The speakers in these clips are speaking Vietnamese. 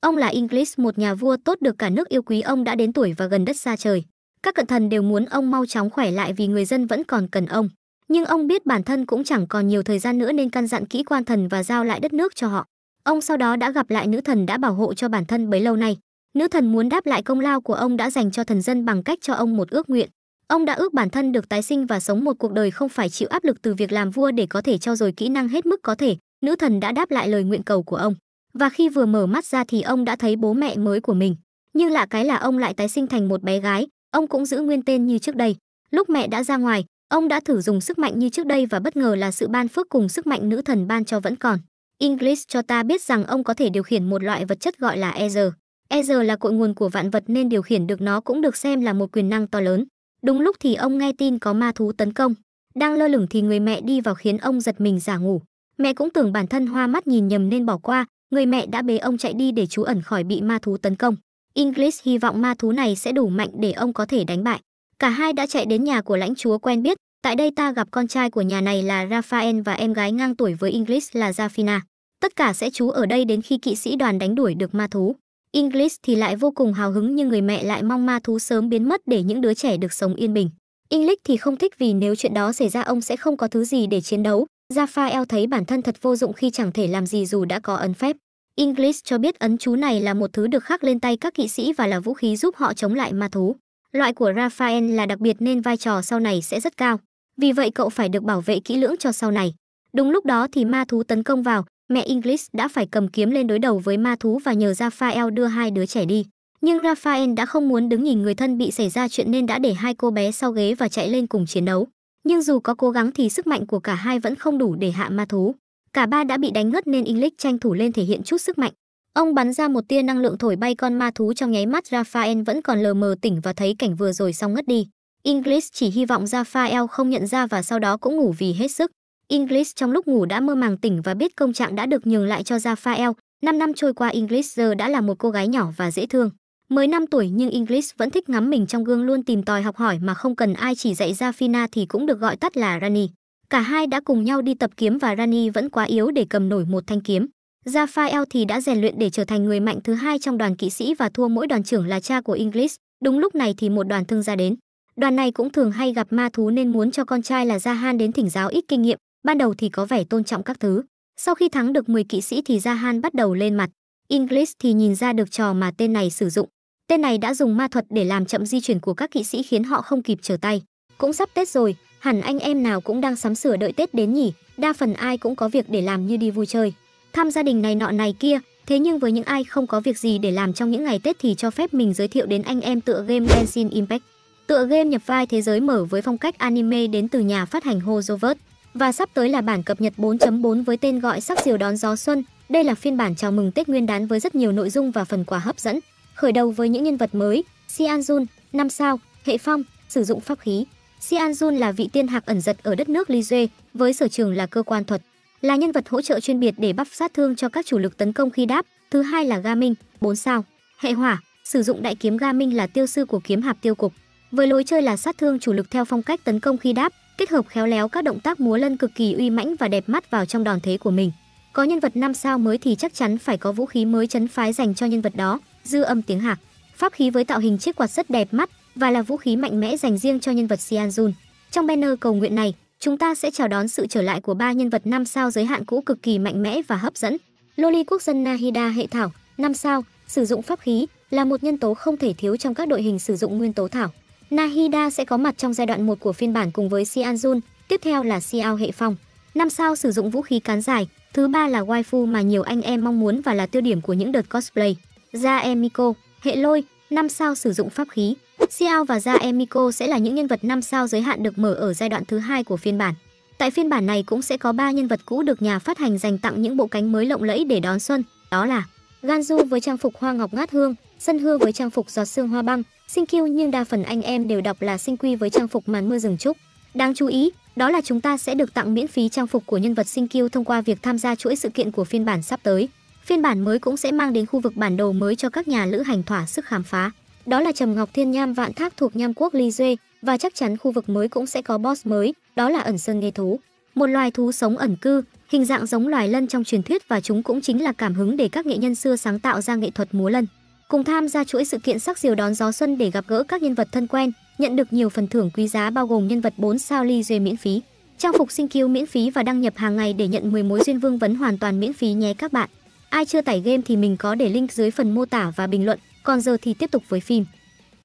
Ông là English, một nhà vua tốt được cả nước yêu quý ông đã đến tuổi và gần đất xa trời. Các cận thần đều muốn ông mau chóng khỏe lại vì người dân vẫn còn cần ông. Nhưng ông biết bản thân cũng chẳng còn nhiều thời gian nữa nên căn dặn kỹ quan thần và giao lại đất nước cho họ. Ông sau đó đã gặp lại nữ thần đã bảo hộ cho bản thân bấy lâu nay. Nữ thần muốn đáp lại công lao của ông đã dành cho thần dân bằng cách cho ông một ước nguyện. Ông đã ước bản thân được tái sinh và sống một cuộc đời không phải chịu áp lực từ việc làm vua để có thể trau dồi kỹ năng hết mức có thể. Nữ thần đã đáp lại lời nguyện cầu của ông. Và khi vừa mở mắt ra thì ông đã thấy bố mẹ mới của mình. Nhưng lạ cái là ông lại tái sinh thành một bé gái, ông cũng giữ nguyên tên như trước đây. Lúc mẹ đã ra ngoài, ông đã thử dùng sức mạnh như trước đây và bất ngờ là sự ban phước cùng sức mạnh nữ thần ban cho vẫn còn. English cho ta biết rằng ông có thể điều khiển một loại vật chất gọi là Ezer Ezer là cội nguồn của vạn vật nên điều khiển được nó cũng được xem là một quyền năng to lớn. Đúng lúc thì ông nghe tin có ma thú tấn công. Đang lơ lửng thì người mẹ đi vào khiến ông giật mình giả ngủ. Mẹ cũng tưởng bản thân hoa mắt nhìn nhầm nên bỏ qua, người mẹ đã bế ông chạy đi để chú ẩn khỏi bị ma thú tấn công. Inglis hy vọng ma thú này sẽ đủ mạnh để ông có thể đánh bại. Cả hai đã chạy đến nhà của lãnh chúa quen biết, tại đây ta gặp con trai của nhà này là Raphael và em gái ngang tuổi với Inglis là Zafina. Tất cả sẽ trú ở đây đến khi kỵ sĩ đoàn đánh đuổi được ma thú. Inglis thì lại vô cùng hào hứng nhưng người mẹ lại mong ma thú sớm biến mất để những đứa trẻ được sống yên bình. Inglis thì không thích vì nếu chuyện đó xảy ra ông sẽ không có thứ gì để chiến đấu, Raphael thấy bản thân thật vô dụng khi chẳng thể làm gì dù đã có ấn phép. Inglis cho biết ấn chú này là một thứ được khắc lên tay các kỵ sĩ và là vũ khí giúp họ chống lại ma thú. Loại của Raphael là đặc biệt nên vai trò sau này sẽ rất cao. Vì vậy cậu phải được bảo vệ kỹ lưỡng cho sau này. Đúng lúc đó thì ma thú tấn công vào, mẹ Inglis đã phải cầm kiếm lên đối đầu với ma thú và nhờ Raphael đưa hai đứa trẻ đi. Nhưng Raphael đã không muốn đứng nhìn người thân bị xảy ra chuyện nên đã để hai cô bé sau ghế và chạy lên cùng chiến đấu. Nhưng dù có cố gắng thì sức mạnh của cả hai vẫn không đủ để hạ ma thú. Cả ba đã bị đánh ngất nên Inglis tranh thủ lên thể hiện chút sức mạnh. Ông bắn ra một tia năng lượng thổi bay con ma thú trong nháy mắt Raphael vẫn còn lờ mờ tỉnh và thấy cảnh vừa rồi xong ngất đi. Inglis chỉ hy vọng Raphael không nhận ra và sau đó cũng ngủ vì hết sức. Inglis trong lúc ngủ đã mơ màng tỉnh và biết công trạng đã được nhường lại cho Raphael. 5 năm trôi qua Inglis giờ đã là một cô gái nhỏ và dễ thương. Mới 5 tuổi nhưng Inglis vẫn thích ngắm mình trong gương luôn tìm tòi học hỏi mà không cần ai chỉ dạy ra Fina thì cũng được gọi tắt là Rani. Cả hai đã cùng nhau đi tập kiếm và Rani vẫn quá yếu để cầm nổi một thanh kiếm. Raphael thì đã rèn luyện để trở thành người mạnh thứ hai trong đoàn kỵ sĩ và thua mỗi đoàn trưởng là cha của Inglis. Đúng lúc này thì một đoàn thương gia đến. Đoàn này cũng thường hay gặp ma thú nên muốn cho con trai là Han đến thỉnh giáo ít kinh nghiệm, ban đầu thì có vẻ tôn trọng các thứ. Sau khi thắng được 10 kỵ sĩ thì Han bắt đầu lên mặt. Inglis thì nhìn ra được trò mà tên này sử dụng, Tên này đã dùng ma thuật để làm chậm di chuyển của các kỵ sĩ khiến họ không kịp trở tay. Cũng sắp Tết rồi, hẳn anh em nào cũng đang sắm sửa đợi Tết đến nhỉ, đa phần ai cũng có việc để làm như đi vui chơi. Thăm gia đình này nọ này kia, thế nhưng với những ai không có việc gì để làm trong những ngày Tết thì cho phép mình giới thiệu đến anh em tựa game Genshin Impact. Tựa game nhập vai thế giới mở với phong cách anime đến từ nhà phát hành Hozovert và sắp tới là bản cập nhật 4.4 với tên gọi sắc diều đón gió xuân. Đây là phiên bản chào mừng Tết Nguyên đán với rất nhiều nội dung và phần quà hấp dẫn. Khởi đầu với những nhân vật mới, Xian Jun, năm sao, hệ phong, sử dụng pháp khí. Xian Jun là vị tiên hạc ẩn giật ở đất nước Ly Duê, với sở trường là cơ quan thuật, là nhân vật hỗ trợ chuyên biệt để bắp sát thương cho các chủ lực tấn công khi đáp. Thứ hai là Ga Minh, 4 sao, hệ hỏa, sử dụng đại kiếm Ga Minh là tiêu sư của kiếm hạp tiêu cục. Với lối chơi là sát thương chủ lực theo phong cách tấn công khi đáp, kết hợp khéo léo các động tác múa lân cực kỳ uy mãnh và đẹp mắt vào trong đòn thế của mình. Có nhân vật 5 sao mới thì chắc chắn phải có vũ khí mới chấn phái dành cho nhân vật đó dư âm tiếng hạc. Pháp khí với tạo hình chiếc quạt rất đẹp mắt và là vũ khí mạnh mẽ dành riêng cho nhân vật Xianzun. Trong banner cầu nguyện này, chúng ta sẽ chào đón sự trở lại của ba nhân vật năm sao giới hạn cũ cực kỳ mạnh mẽ và hấp dẫn. Loli quốc dân Nahida hệ thảo, năm sao, sử dụng pháp khí là một nhân tố không thể thiếu trong các đội hình sử dụng nguyên tố thảo. Nahida sẽ có mặt trong giai đoạn 1 của phiên bản cùng với Xianzun, tiếp theo là Xiao hệ phong. Năm sao sử dụng vũ khí cán dài, thứ ba là waifu mà nhiều anh em mong muốn và là tiêu điểm của những đợt cosplay. Gia Emiko, hệ lôi, 5 sao sử dụng pháp khí. Xiao và Gia Emiko sẽ là những nhân vật 5 sao giới hạn được mở ở giai đoạn thứ hai của phiên bản. Tại phiên bản này cũng sẽ có 3 nhân vật cũ được nhà phát hành dành tặng những bộ cánh mới lộng lẫy để đón xuân, đó là Ganju với trang phục hoa ngọc ngát hương, Sân Hư với trang phục giọt sương hoa băng, Sinh Kiêu nhưng đa phần anh em đều đọc là Sinh Quy với trang phục màn mưa rừng trúc. Đáng chú ý, đó là chúng ta sẽ được tặng miễn phí trang phục của nhân vật Sinh Kiêu thông qua việc tham gia chuỗi sự kiện của phiên bản sắp tới. Phiên bản mới cũng sẽ mang đến khu vực bản đồ mới cho các nhà lữ hành thỏa sức khám phá. Đó là Trầm Ngọc Thiên Nham Vạn Thác thuộc Nham Quốc Ly Duê và chắc chắn khu vực mới cũng sẽ có boss mới, đó là ẩn sơn nghê thú, một loài thú sống ẩn cư, hình dạng giống loài lân trong truyền thuyết và chúng cũng chính là cảm hứng để các nghệ nhân xưa sáng tạo ra nghệ thuật múa lân. Cùng tham gia chuỗi sự kiện sắc diều đón gió xuân để gặp gỡ các nhân vật thân quen, nhận được nhiều phần thưởng quý giá bao gồm nhân vật 4 sao Ly Duê miễn phí, trang phục sinh kiêu miễn phí và đăng nhập hàng ngày để nhận 10 mối duyên vương vấn hoàn toàn miễn phí nhé các bạn. Ai chưa tải game thì mình có để link dưới phần mô tả và bình luận, còn giờ thì tiếp tục với phim.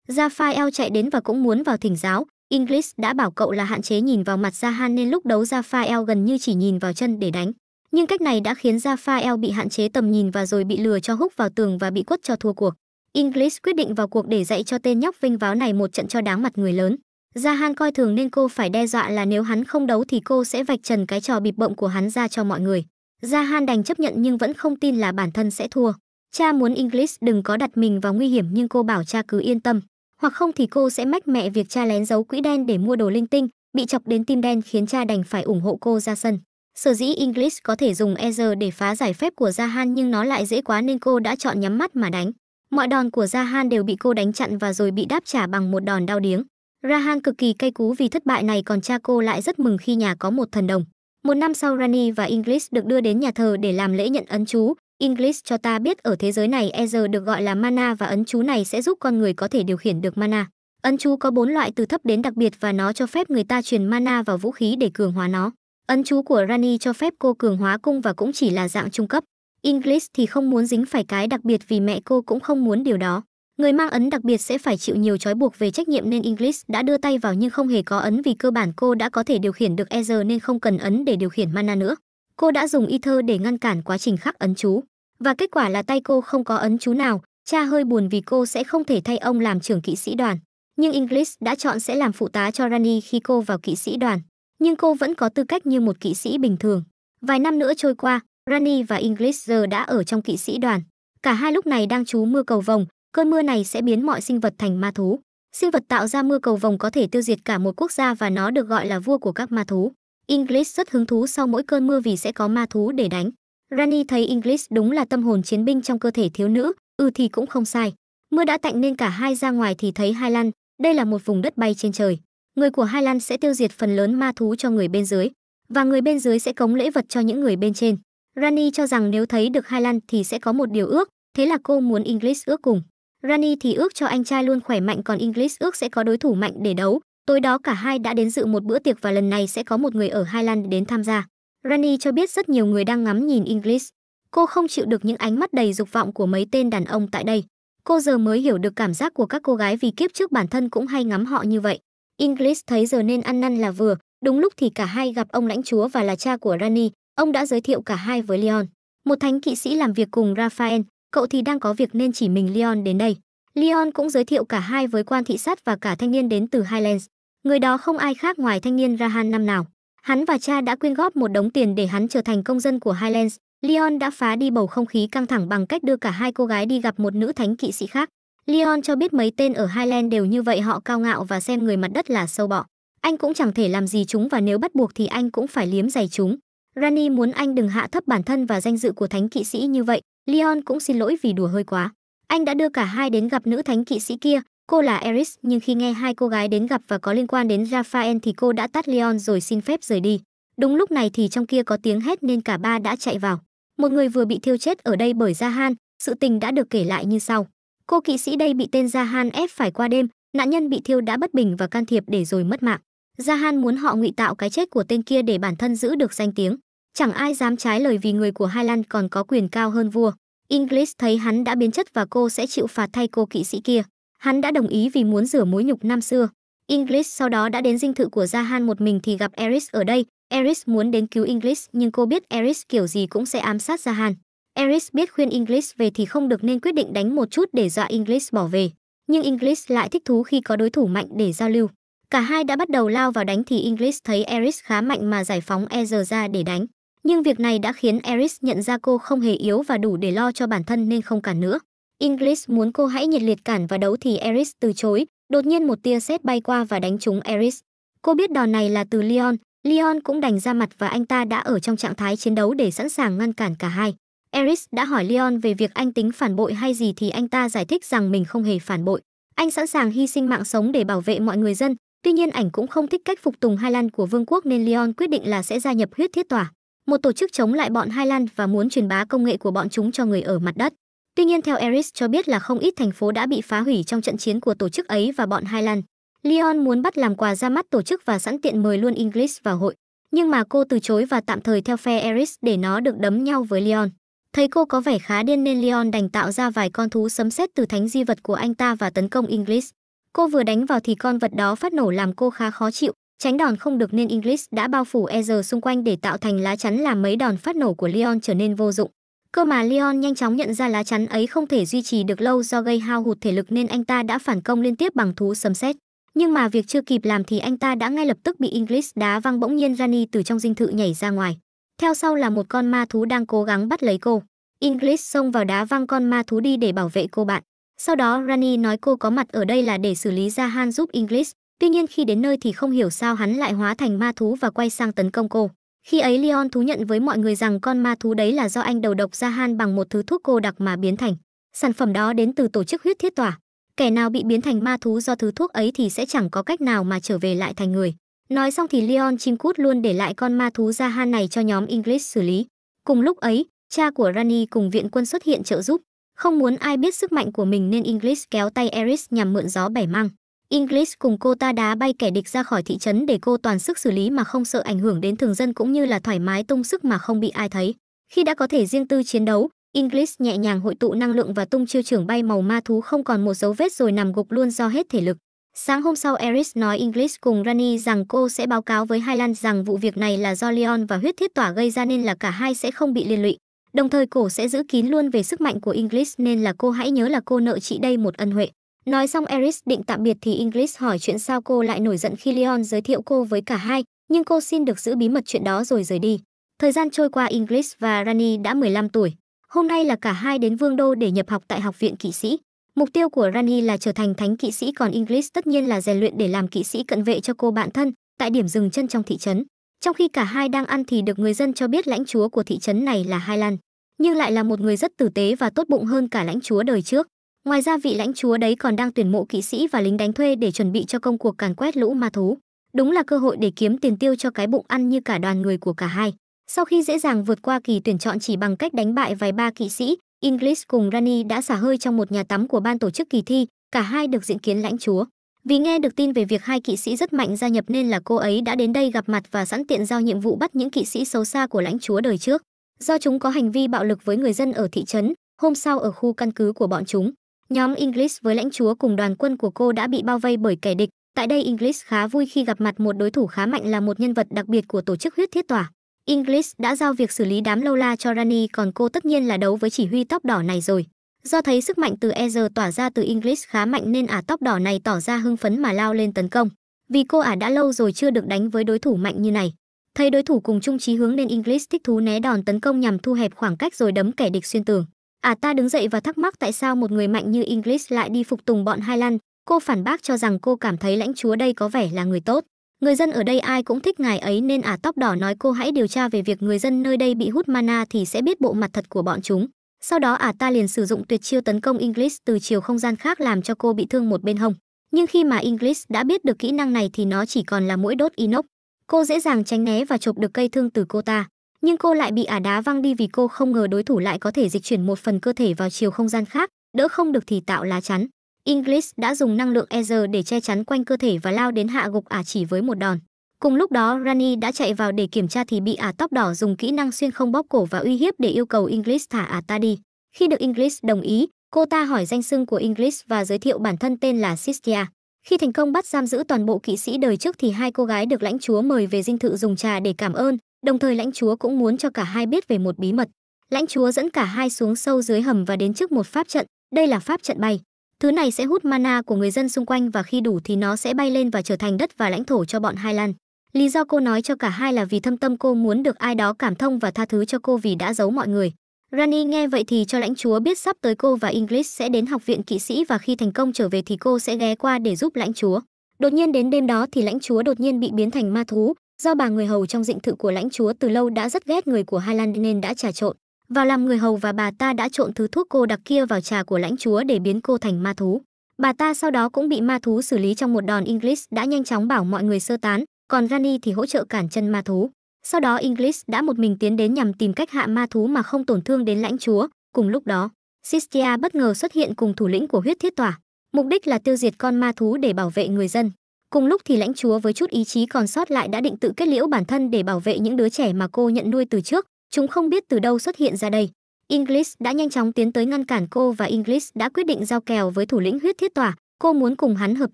Raphael chạy đến và cũng muốn vào thỉnh giáo, English đã bảo cậu là hạn chế nhìn vào mặt Jahan nên lúc đấu Raphael gần như chỉ nhìn vào chân để đánh. Nhưng cách này đã khiến Raphael bị hạn chế tầm nhìn và rồi bị lừa cho húc vào tường và bị quất cho thua cuộc. English quyết định vào cuộc để dạy cho tên nhóc vinh váo này một trận cho đáng mặt người lớn. Jahan coi thường nên cô phải đe dọa là nếu hắn không đấu thì cô sẽ vạch trần cái trò bịp bộng của hắn ra cho mọi người. Jahan đành chấp nhận nhưng vẫn không tin là bản thân sẽ thua. Cha muốn English đừng có đặt mình vào nguy hiểm nhưng cô bảo cha cứ yên tâm. Hoặc không thì cô sẽ mách mẹ việc cha lén giấu quỹ đen để mua đồ linh tinh, bị chọc đến tim đen khiến cha đành phải ủng hộ cô ra sân. Sở dĩ English có thể dùng Ezer để phá giải phép của Jahan nhưng nó lại dễ quá nên cô đã chọn nhắm mắt mà đánh. Mọi đòn của Jahan đều bị cô đánh chặn và rồi bị đáp trả bằng một đòn đau điếng. Rahan cực kỳ cay cú vì thất bại này còn cha cô lại rất mừng khi nhà có một thần đồng. Một năm sau Rani và Inglis được đưa đến nhà thờ để làm lễ nhận ấn chú. Inglis cho ta biết ở thế giới này Ether được gọi là mana và ấn chú này sẽ giúp con người có thể điều khiển được mana. Ấn chú có bốn loại từ thấp đến đặc biệt và nó cho phép người ta truyền mana vào vũ khí để cường hóa nó. Ấn chú của Rani cho phép cô cường hóa cung và cũng chỉ là dạng trung cấp. Inglis thì không muốn dính phải cái đặc biệt vì mẹ cô cũng không muốn điều đó. Người mang ấn đặc biệt sẽ phải chịu nhiều trói buộc về trách nhiệm nên English đã đưa tay vào nhưng không hề có ấn vì cơ bản cô đã có thể điều khiển được Ezer nên không cần ấn để điều khiển mana nữa. Cô đã dùng Ether để ngăn cản quá trình khắc ấn chú. Và kết quả là tay cô không có ấn chú nào, cha hơi buồn vì cô sẽ không thể thay ông làm trưởng kỵ sĩ đoàn. Nhưng English đã chọn sẽ làm phụ tá cho Rani khi cô vào kỵ sĩ đoàn. Nhưng cô vẫn có tư cách như một kỵ sĩ bình thường. Vài năm nữa trôi qua, Rani và English giờ đã ở trong kỵ sĩ đoàn. Cả hai lúc này đang trú mưa cầu vồng, cơn mưa này sẽ biến mọi sinh vật thành ma thú. Sinh vật tạo ra mưa cầu vồng có thể tiêu diệt cả một quốc gia và nó được gọi là vua của các ma thú. English rất hứng thú sau mỗi cơn mưa vì sẽ có ma thú để đánh. Rani thấy English đúng là tâm hồn chiến binh trong cơ thể thiếu nữ, ư ừ thì cũng không sai. Mưa đã tạnh nên cả hai ra ngoài thì thấy hai lan. đây là một vùng đất bay trên trời. Người của hai lan sẽ tiêu diệt phần lớn ma thú cho người bên dưới, và người bên dưới sẽ cống lễ vật cho những người bên trên. Rani cho rằng nếu thấy được hai lan thì sẽ có một điều ước, thế là cô muốn English ước cùng. Rani thì ước cho anh trai luôn khỏe mạnh còn Inglis ước sẽ có đối thủ mạnh để đấu. Tối đó cả hai đã đến dự một bữa tiệc và lần này sẽ có một người ở Lan đến tham gia. Rani cho biết rất nhiều người đang ngắm nhìn Inglis. Cô không chịu được những ánh mắt đầy dục vọng của mấy tên đàn ông tại đây. Cô giờ mới hiểu được cảm giác của các cô gái vì kiếp trước bản thân cũng hay ngắm họ như vậy. Inglis thấy giờ nên ăn năn là vừa, đúng lúc thì cả hai gặp ông lãnh chúa và là cha của Rani, ông đã giới thiệu cả hai với Leon. Một thánh kỵ sĩ làm việc cùng Raphael, cậu thì đang có việc nên chỉ mình Leon đến đây. Leon cũng giới thiệu cả hai với quan thị sát và cả thanh niên đến từ Highlands. Người đó không ai khác ngoài thanh niên Rahan năm nào. Hắn và cha đã quyên góp một đống tiền để hắn trở thành công dân của Highlands. Leon đã phá đi bầu không khí căng thẳng bằng cách đưa cả hai cô gái đi gặp một nữ thánh kỵ sĩ khác. Leon cho biết mấy tên ở Highland đều như vậy họ cao ngạo và xem người mặt đất là sâu bọ. Anh cũng chẳng thể làm gì chúng và nếu bắt buộc thì anh cũng phải liếm giày chúng. Rani muốn anh đừng hạ thấp bản thân và danh dự của thánh kỵ sĩ như vậy. Leon cũng xin lỗi vì đùa hơi quá. Anh đã đưa cả hai đến gặp nữ thánh kỵ sĩ kia, cô là Eris nhưng khi nghe hai cô gái đến gặp và có liên quan đến Raphael thì cô đã tắt Leon rồi xin phép rời đi. Đúng lúc này thì trong kia có tiếng hét nên cả ba đã chạy vào. Một người vừa bị thiêu chết ở đây bởi Jahan, sự tình đã được kể lại như sau. Cô kỵ sĩ đây bị tên Jahan ép phải qua đêm, nạn nhân bị thiêu đã bất bình và can thiệp để rồi mất mạng. Jahan muốn họ ngụy tạo cái chết của tên kia để bản thân giữ được danh tiếng. Chẳng ai dám trái lời vì người của Hai Lan còn có quyền cao hơn vua. Inglis thấy hắn đã biến chất và cô sẽ chịu phạt thay cô kỵ sĩ kia. Hắn đã đồng ý vì muốn rửa mối nhục năm xưa. Inglis sau đó đã đến dinh thự của Gia Han một mình thì gặp Eris ở đây. Eris muốn đến cứu Inglis nhưng cô biết Eris kiểu gì cũng sẽ ám sát Gia Han. Eris biết khuyên Inglis về thì không được nên quyết định đánh một chút để dọa Inglis bỏ về. Nhưng Inglis lại thích thú khi có đối thủ mạnh để giao lưu. Cả hai đã bắt đầu lao vào đánh thì Inglis thấy Eris khá mạnh mà giải phóng Ezra ra để đánh. Nhưng việc này đã khiến Eris nhận ra cô không hề yếu và đủ để lo cho bản thân nên không cản nữa. Inglis muốn cô hãy nhiệt liệt cản và đấu thì Eris từ chối, đột nhiên một tia sét bay qua và đánh trúng Eris. Cô biết đòn này là từ Leon, Leon cũng đành ra mặt và anh ta đã ở trong trạng thái chiến đấu để sẵn sàng ngăn cản cả hai. Eris đã hỏi Leon về việc anh tính phản bội hay gì thì anh ta giải thích rằng mình không hề phản bội. Anh sẵn sàng hy sinh mạng sống để bảo vệ mọi người dân, tuy nhiên ảnh cũng không thích cách phục tùng Hai Lan của vương quốc nên Leon quyết định là sẽ gia nhập huyết thiết tòa một tổ chức chống lại bọn Hai Lan và muốn truyền bá công nghệ của bọn chúng cho người ở mặt đất. Tuy nhiên theo Eris cho biết là không ít thành phố đã bị phá hủy trong trận chiến của tổ chức ấy và bọn Hai Lan. Leon muốn bắt làm quà ra mắt tổ chức và sẵn tiện mời luôn English vào hội, nhưng mà cô từ chối và tạm thời theo phe Eris để nó được đấm nhau với Leon. Thấy cô có vẻ khá điên nên Leon đành tạo ra vài con thú sấm sét từ thánh di vật của anh ta và tấn công English. Cô vừa đánh vào thì con vật đó phát nổ làm cô khá khó chịu, Tránh đòn không được nên Inglis đã bao phủ Ezer xung quanh để tạo thành lá chắn làm mấy đòn phát nổ của Leon trở nên vô dụng. Cơ mà Leon nhanh chóng nhận ra lá chắn ấy không thể duy trì được lâu do gây hao hụt thể lực nên anh ta đã phản công liên tiếp bằng thú sấm sét. Nhưng mà việc chưa kịp làm thì anh ta đã ngay lập tức bị Inglis đá văng bỗng nhiên Rani từ trong dinh thự nhảy ra ngoài. Theo sau là một con ma thú đang cố gắng bắt lấy cô. Inglis xông vào đá văng con ma thú đi để bảo vệ cô bạn. Sau đó Rani nói cô có mặt ở đây là để xử lý ra Han giúp Inglis. Tuy nhiên khi đến nơi thì không hiểu sao hắn lại hóa thành ma thú và quay sang tấn công cô. Khi ấy Leon thú nhận với mọi người rằng con ma thú đấy là do anh đầu độc ra han bằng một thứ thuốc cô đặc mà biến thành. Sản phẩm đó đến từ tổ chức huyết thiết tỏa. Kẻ nào bị biến thành ma thú do thứ thuốc ấy thì sẽ chẳng có cách nào mà trở về lại thành người. Nói xong thì Leon chim cút luôn để lại con ma thú ra han này cho nhóm English xử lý. Cùng lúc ấy, cha của Rani cùng viện quân xuất hiện trợ giúp. Không muốn ai biết sức mạnh của mình nên English kéo tay Eris nhằm mượn gió bẻ măng. English cùng cô ta đá bay kẻ địch ra khỏi thị trấn để cô toàn sức xử lý mà không sợ ảnh hưởng đến thường dân cũng như là thoải mái tung sức mà không bị ai thấy. Khi đã có thể riêng tư chiến đấu, English nhẹ nhàng hội tụ năng lượng và tung chiêu trưởng bay màu ma thú không còn một dấu vết rồi nằm gục luôn do hết thể lực. Sáng hôm sau Eris nói English cùng Rani rằng cô sẽ báo cáo với Highland rằng vụ việc này là do Leon và huyết thiết tỏa gây ra nên là cả hai sẽ không bị liên lụy. Đồng thời cổ sẽ giữ kín luôn về sức mạnh của English nên là cô hãy nhớ là cô nợ chị đây một ân huệ. Nói xong Eris định tạm biệt thì English hỏi chuyện sao cô lại nổi giận khi Leon giới thiệu cô với cả hai, nhưng cô xin được giữ bí mật chuyện đó rồi rời đi. Thời gian trôi qua English và Rani đã 15 tuổi. Hôm nay là cả hai đến Vương Đô để nhập học tại Học viện Kỵ sĩ. Mục tiêu của Rani là trở thành thánh kỵ sĩ còn English tất nhiên là rèn luyện để làm kỵ sĩ cận vệ cho cô bạn thân tại điểm dừng chân trong thị trấn. Trong khi cả hai đang ăn thì được người dân cho biết lãnh chúa của thị trấn này là Highland, nhưng lại là một người rất tử tế và tốt bụng hơn cả lãnh chúa đời trước. Ngoài ra vị lãnh chúa đấy còn đang tuyển mộ kỵ sĩ và lính đánh thuê để chuẩn bị cho công cuộc càn quét lũ ma thú. Đúng là cơ hội để kiếm tiền tiêu cho cái bụng ăn như cả đoàn người của cả hai. Sau khi dễ dàng vượt qua kỳ tuyển chọn chỉ bằng cách đánh bại vài ba kỵ sĩ, Inglis cùng Rani đã xả hơi trong một nhà tắm của ban tổ chức kỳ thi, cả hai được diện kiến lãnh chúa. Vì nghe được tin về việc hai kỵ sĩ rất mạnh gia nhập nên là cô ấy đã đến đây gặp mặt và sẵn tiện giao nhiệm vụ bắt những kỵ sĩ xấu xa của lãnh chúa đời trước. Do chúng có hành vi bạo lực với người dân ở thị trấn, hôm sau ở khu căn cứ của bọn chúng, Nhóm Inglis với lãnh chúa cùng đoàn quân của cô đã bị bao vây bởi kẻ địch. Tại đây Inglis khá vui khi gặp mặt một đối thủ khá mạnh là một nhân vật đặc biệt của tổ chức huyết thiết tỏa. Inglis đã giao việc xử lý đám lâu la cho Rani còn cô tất nhiên là đấu với chỉ huy tóc đỏ này rồi. Do thấy sức mạnh từ Ezer tỏa ra từ Inglis khá mạnh nên ả tóc đỏ này tỏ ra hưng phấn mà lao lên tấn công. Vì cô ả đã lâu rồi chưa được đánh với đối thủ mạnh như này. Thấy đối thủ cùng chung chí hướng nên Inglis thích thú né đòn tấn công nhằm thu hẹp khoảng cách rồi đấm kẻ địch xuyên tường ả à, ta đứng dậy và thắc mắc tại sao một người mạnh như Inglis lại đi phục tùng bọn hai Highland. Cô phản bác cho rằng cô cảm thấy lãnh chúa đây có vẻ là người tốt. Người dân ở đây ai cũng thích ngài ấy nên ả à, tóc đỏ nói cô hãy điều tra về việc người dân nơi đây bị hút mana thì sẽ biết bộ mặt thật của bọn chúng. Sau đó ả à, ta liền sử dụng tuyệt chiêu tấn công Inglis từ chiều không gian khác làm cho cô bị thương một bên hông. Nhưng khi mà Inglis đã biết được kỹ năng này thì nó chỉ còn là mũi đốt inox. Cô dễ dàng tránh né và chộp được cây thương từ cô ta nhưng cô lại bị ả đá văng đi vì cô không ngờ đối thủ lại có thể dịch chuyển một phần cơ thể vào chiều không gian khác, đỡ không được thì tạo lá chắn. English đã dùng năng lượng Ezer để che chắn quanh cơ thể và lao đến hạ gục ả chỉ với một đòn. Cùng lúc đó, Rani đã chạy vào để kiểm tra thì bị ả tóc đỏ dùng kỹ năng xuyên không bóp cổ và uy hiếp để yêu cầu English thả ả ta đi. Khi được English đồng ý, cô ta hỏi danh xưng của English và giới thiệu bản thân tên là Sistia. Khi thành công bắt giam giữ toàn bộ kỵ sĩ đời trước thì hai cô gái được lãnh chúa mời về dinh thự dùng trà để cảm ơn, đồng thời lãnh chúa cũng muốn cho cả hai biết về một bí mật. Lãnh chúa dẫn cả hai xuống sâu dưới hầm và đến trước một pháp trận, đây là pháp trận bay. Thứ này sẽ hút mana của người dân xung quanh và khi đủ thì nó sẽ bay lên và trở thành đất và lãnh thổ cho bọn Hai Lan. Lý do cô nói cho cả hai là vì thâm tâm cô muốn được ai đó cảm thông và tha thứ cho cô vì đã giấu mọi người. Rani nghe vậy thì cho lãnh chúa biết sắp tới cô và English sẽ đến học viện kỵ sĩ và khi thành công trở về thì cô sẽ ghé qua để giúp lãnh chúa. Đột nhiên đến đêm đó thì lãnh chúa đột nhiên bị biến thành ma thú, do bà người hầu trong dịnh thự của lãnh chúa từ lâu đã rất ghét người của Highland nên đã trà trộn. Vào làm người hầu và bà ta đã trộn thứ thuốc cô đặc kia vào trà của lãnh chúa để biến cô thành ma thú. Bà ta sau đó cũng bị ma thú xử lý trong một đòn English đã nhanh chóng bảo mọi người sơ tán, còn Rani thì hỗ trợ cản chân ma thú. Sau đó English đã một mình tiến đến nhằm tìm cách hạ ma thú mà không tổn thương đến lãnh chúa. Cùng lúc đó, Sistia bất ngờ xuất hiện cùng thủ lĩnh của huyết thiết tỏa, mục đích là tiêu diệt con ma thú để bảo vệ người dân. Cùng lúc thì lãnh chúa với chút ý chí còn sót lại đã định tự kết liễu bản thân để bảo vệ những đứa trẻ mà cô nhận nuôi từ trước, chúng không biết từ đâu xuất hiện ra đây. English đã nhanh chóng tiến tới ngăn cản cô và English đã quyết định giao kèo với thủ lĩnh huyết thiết tỏa, cô muốn cùng hắn hợp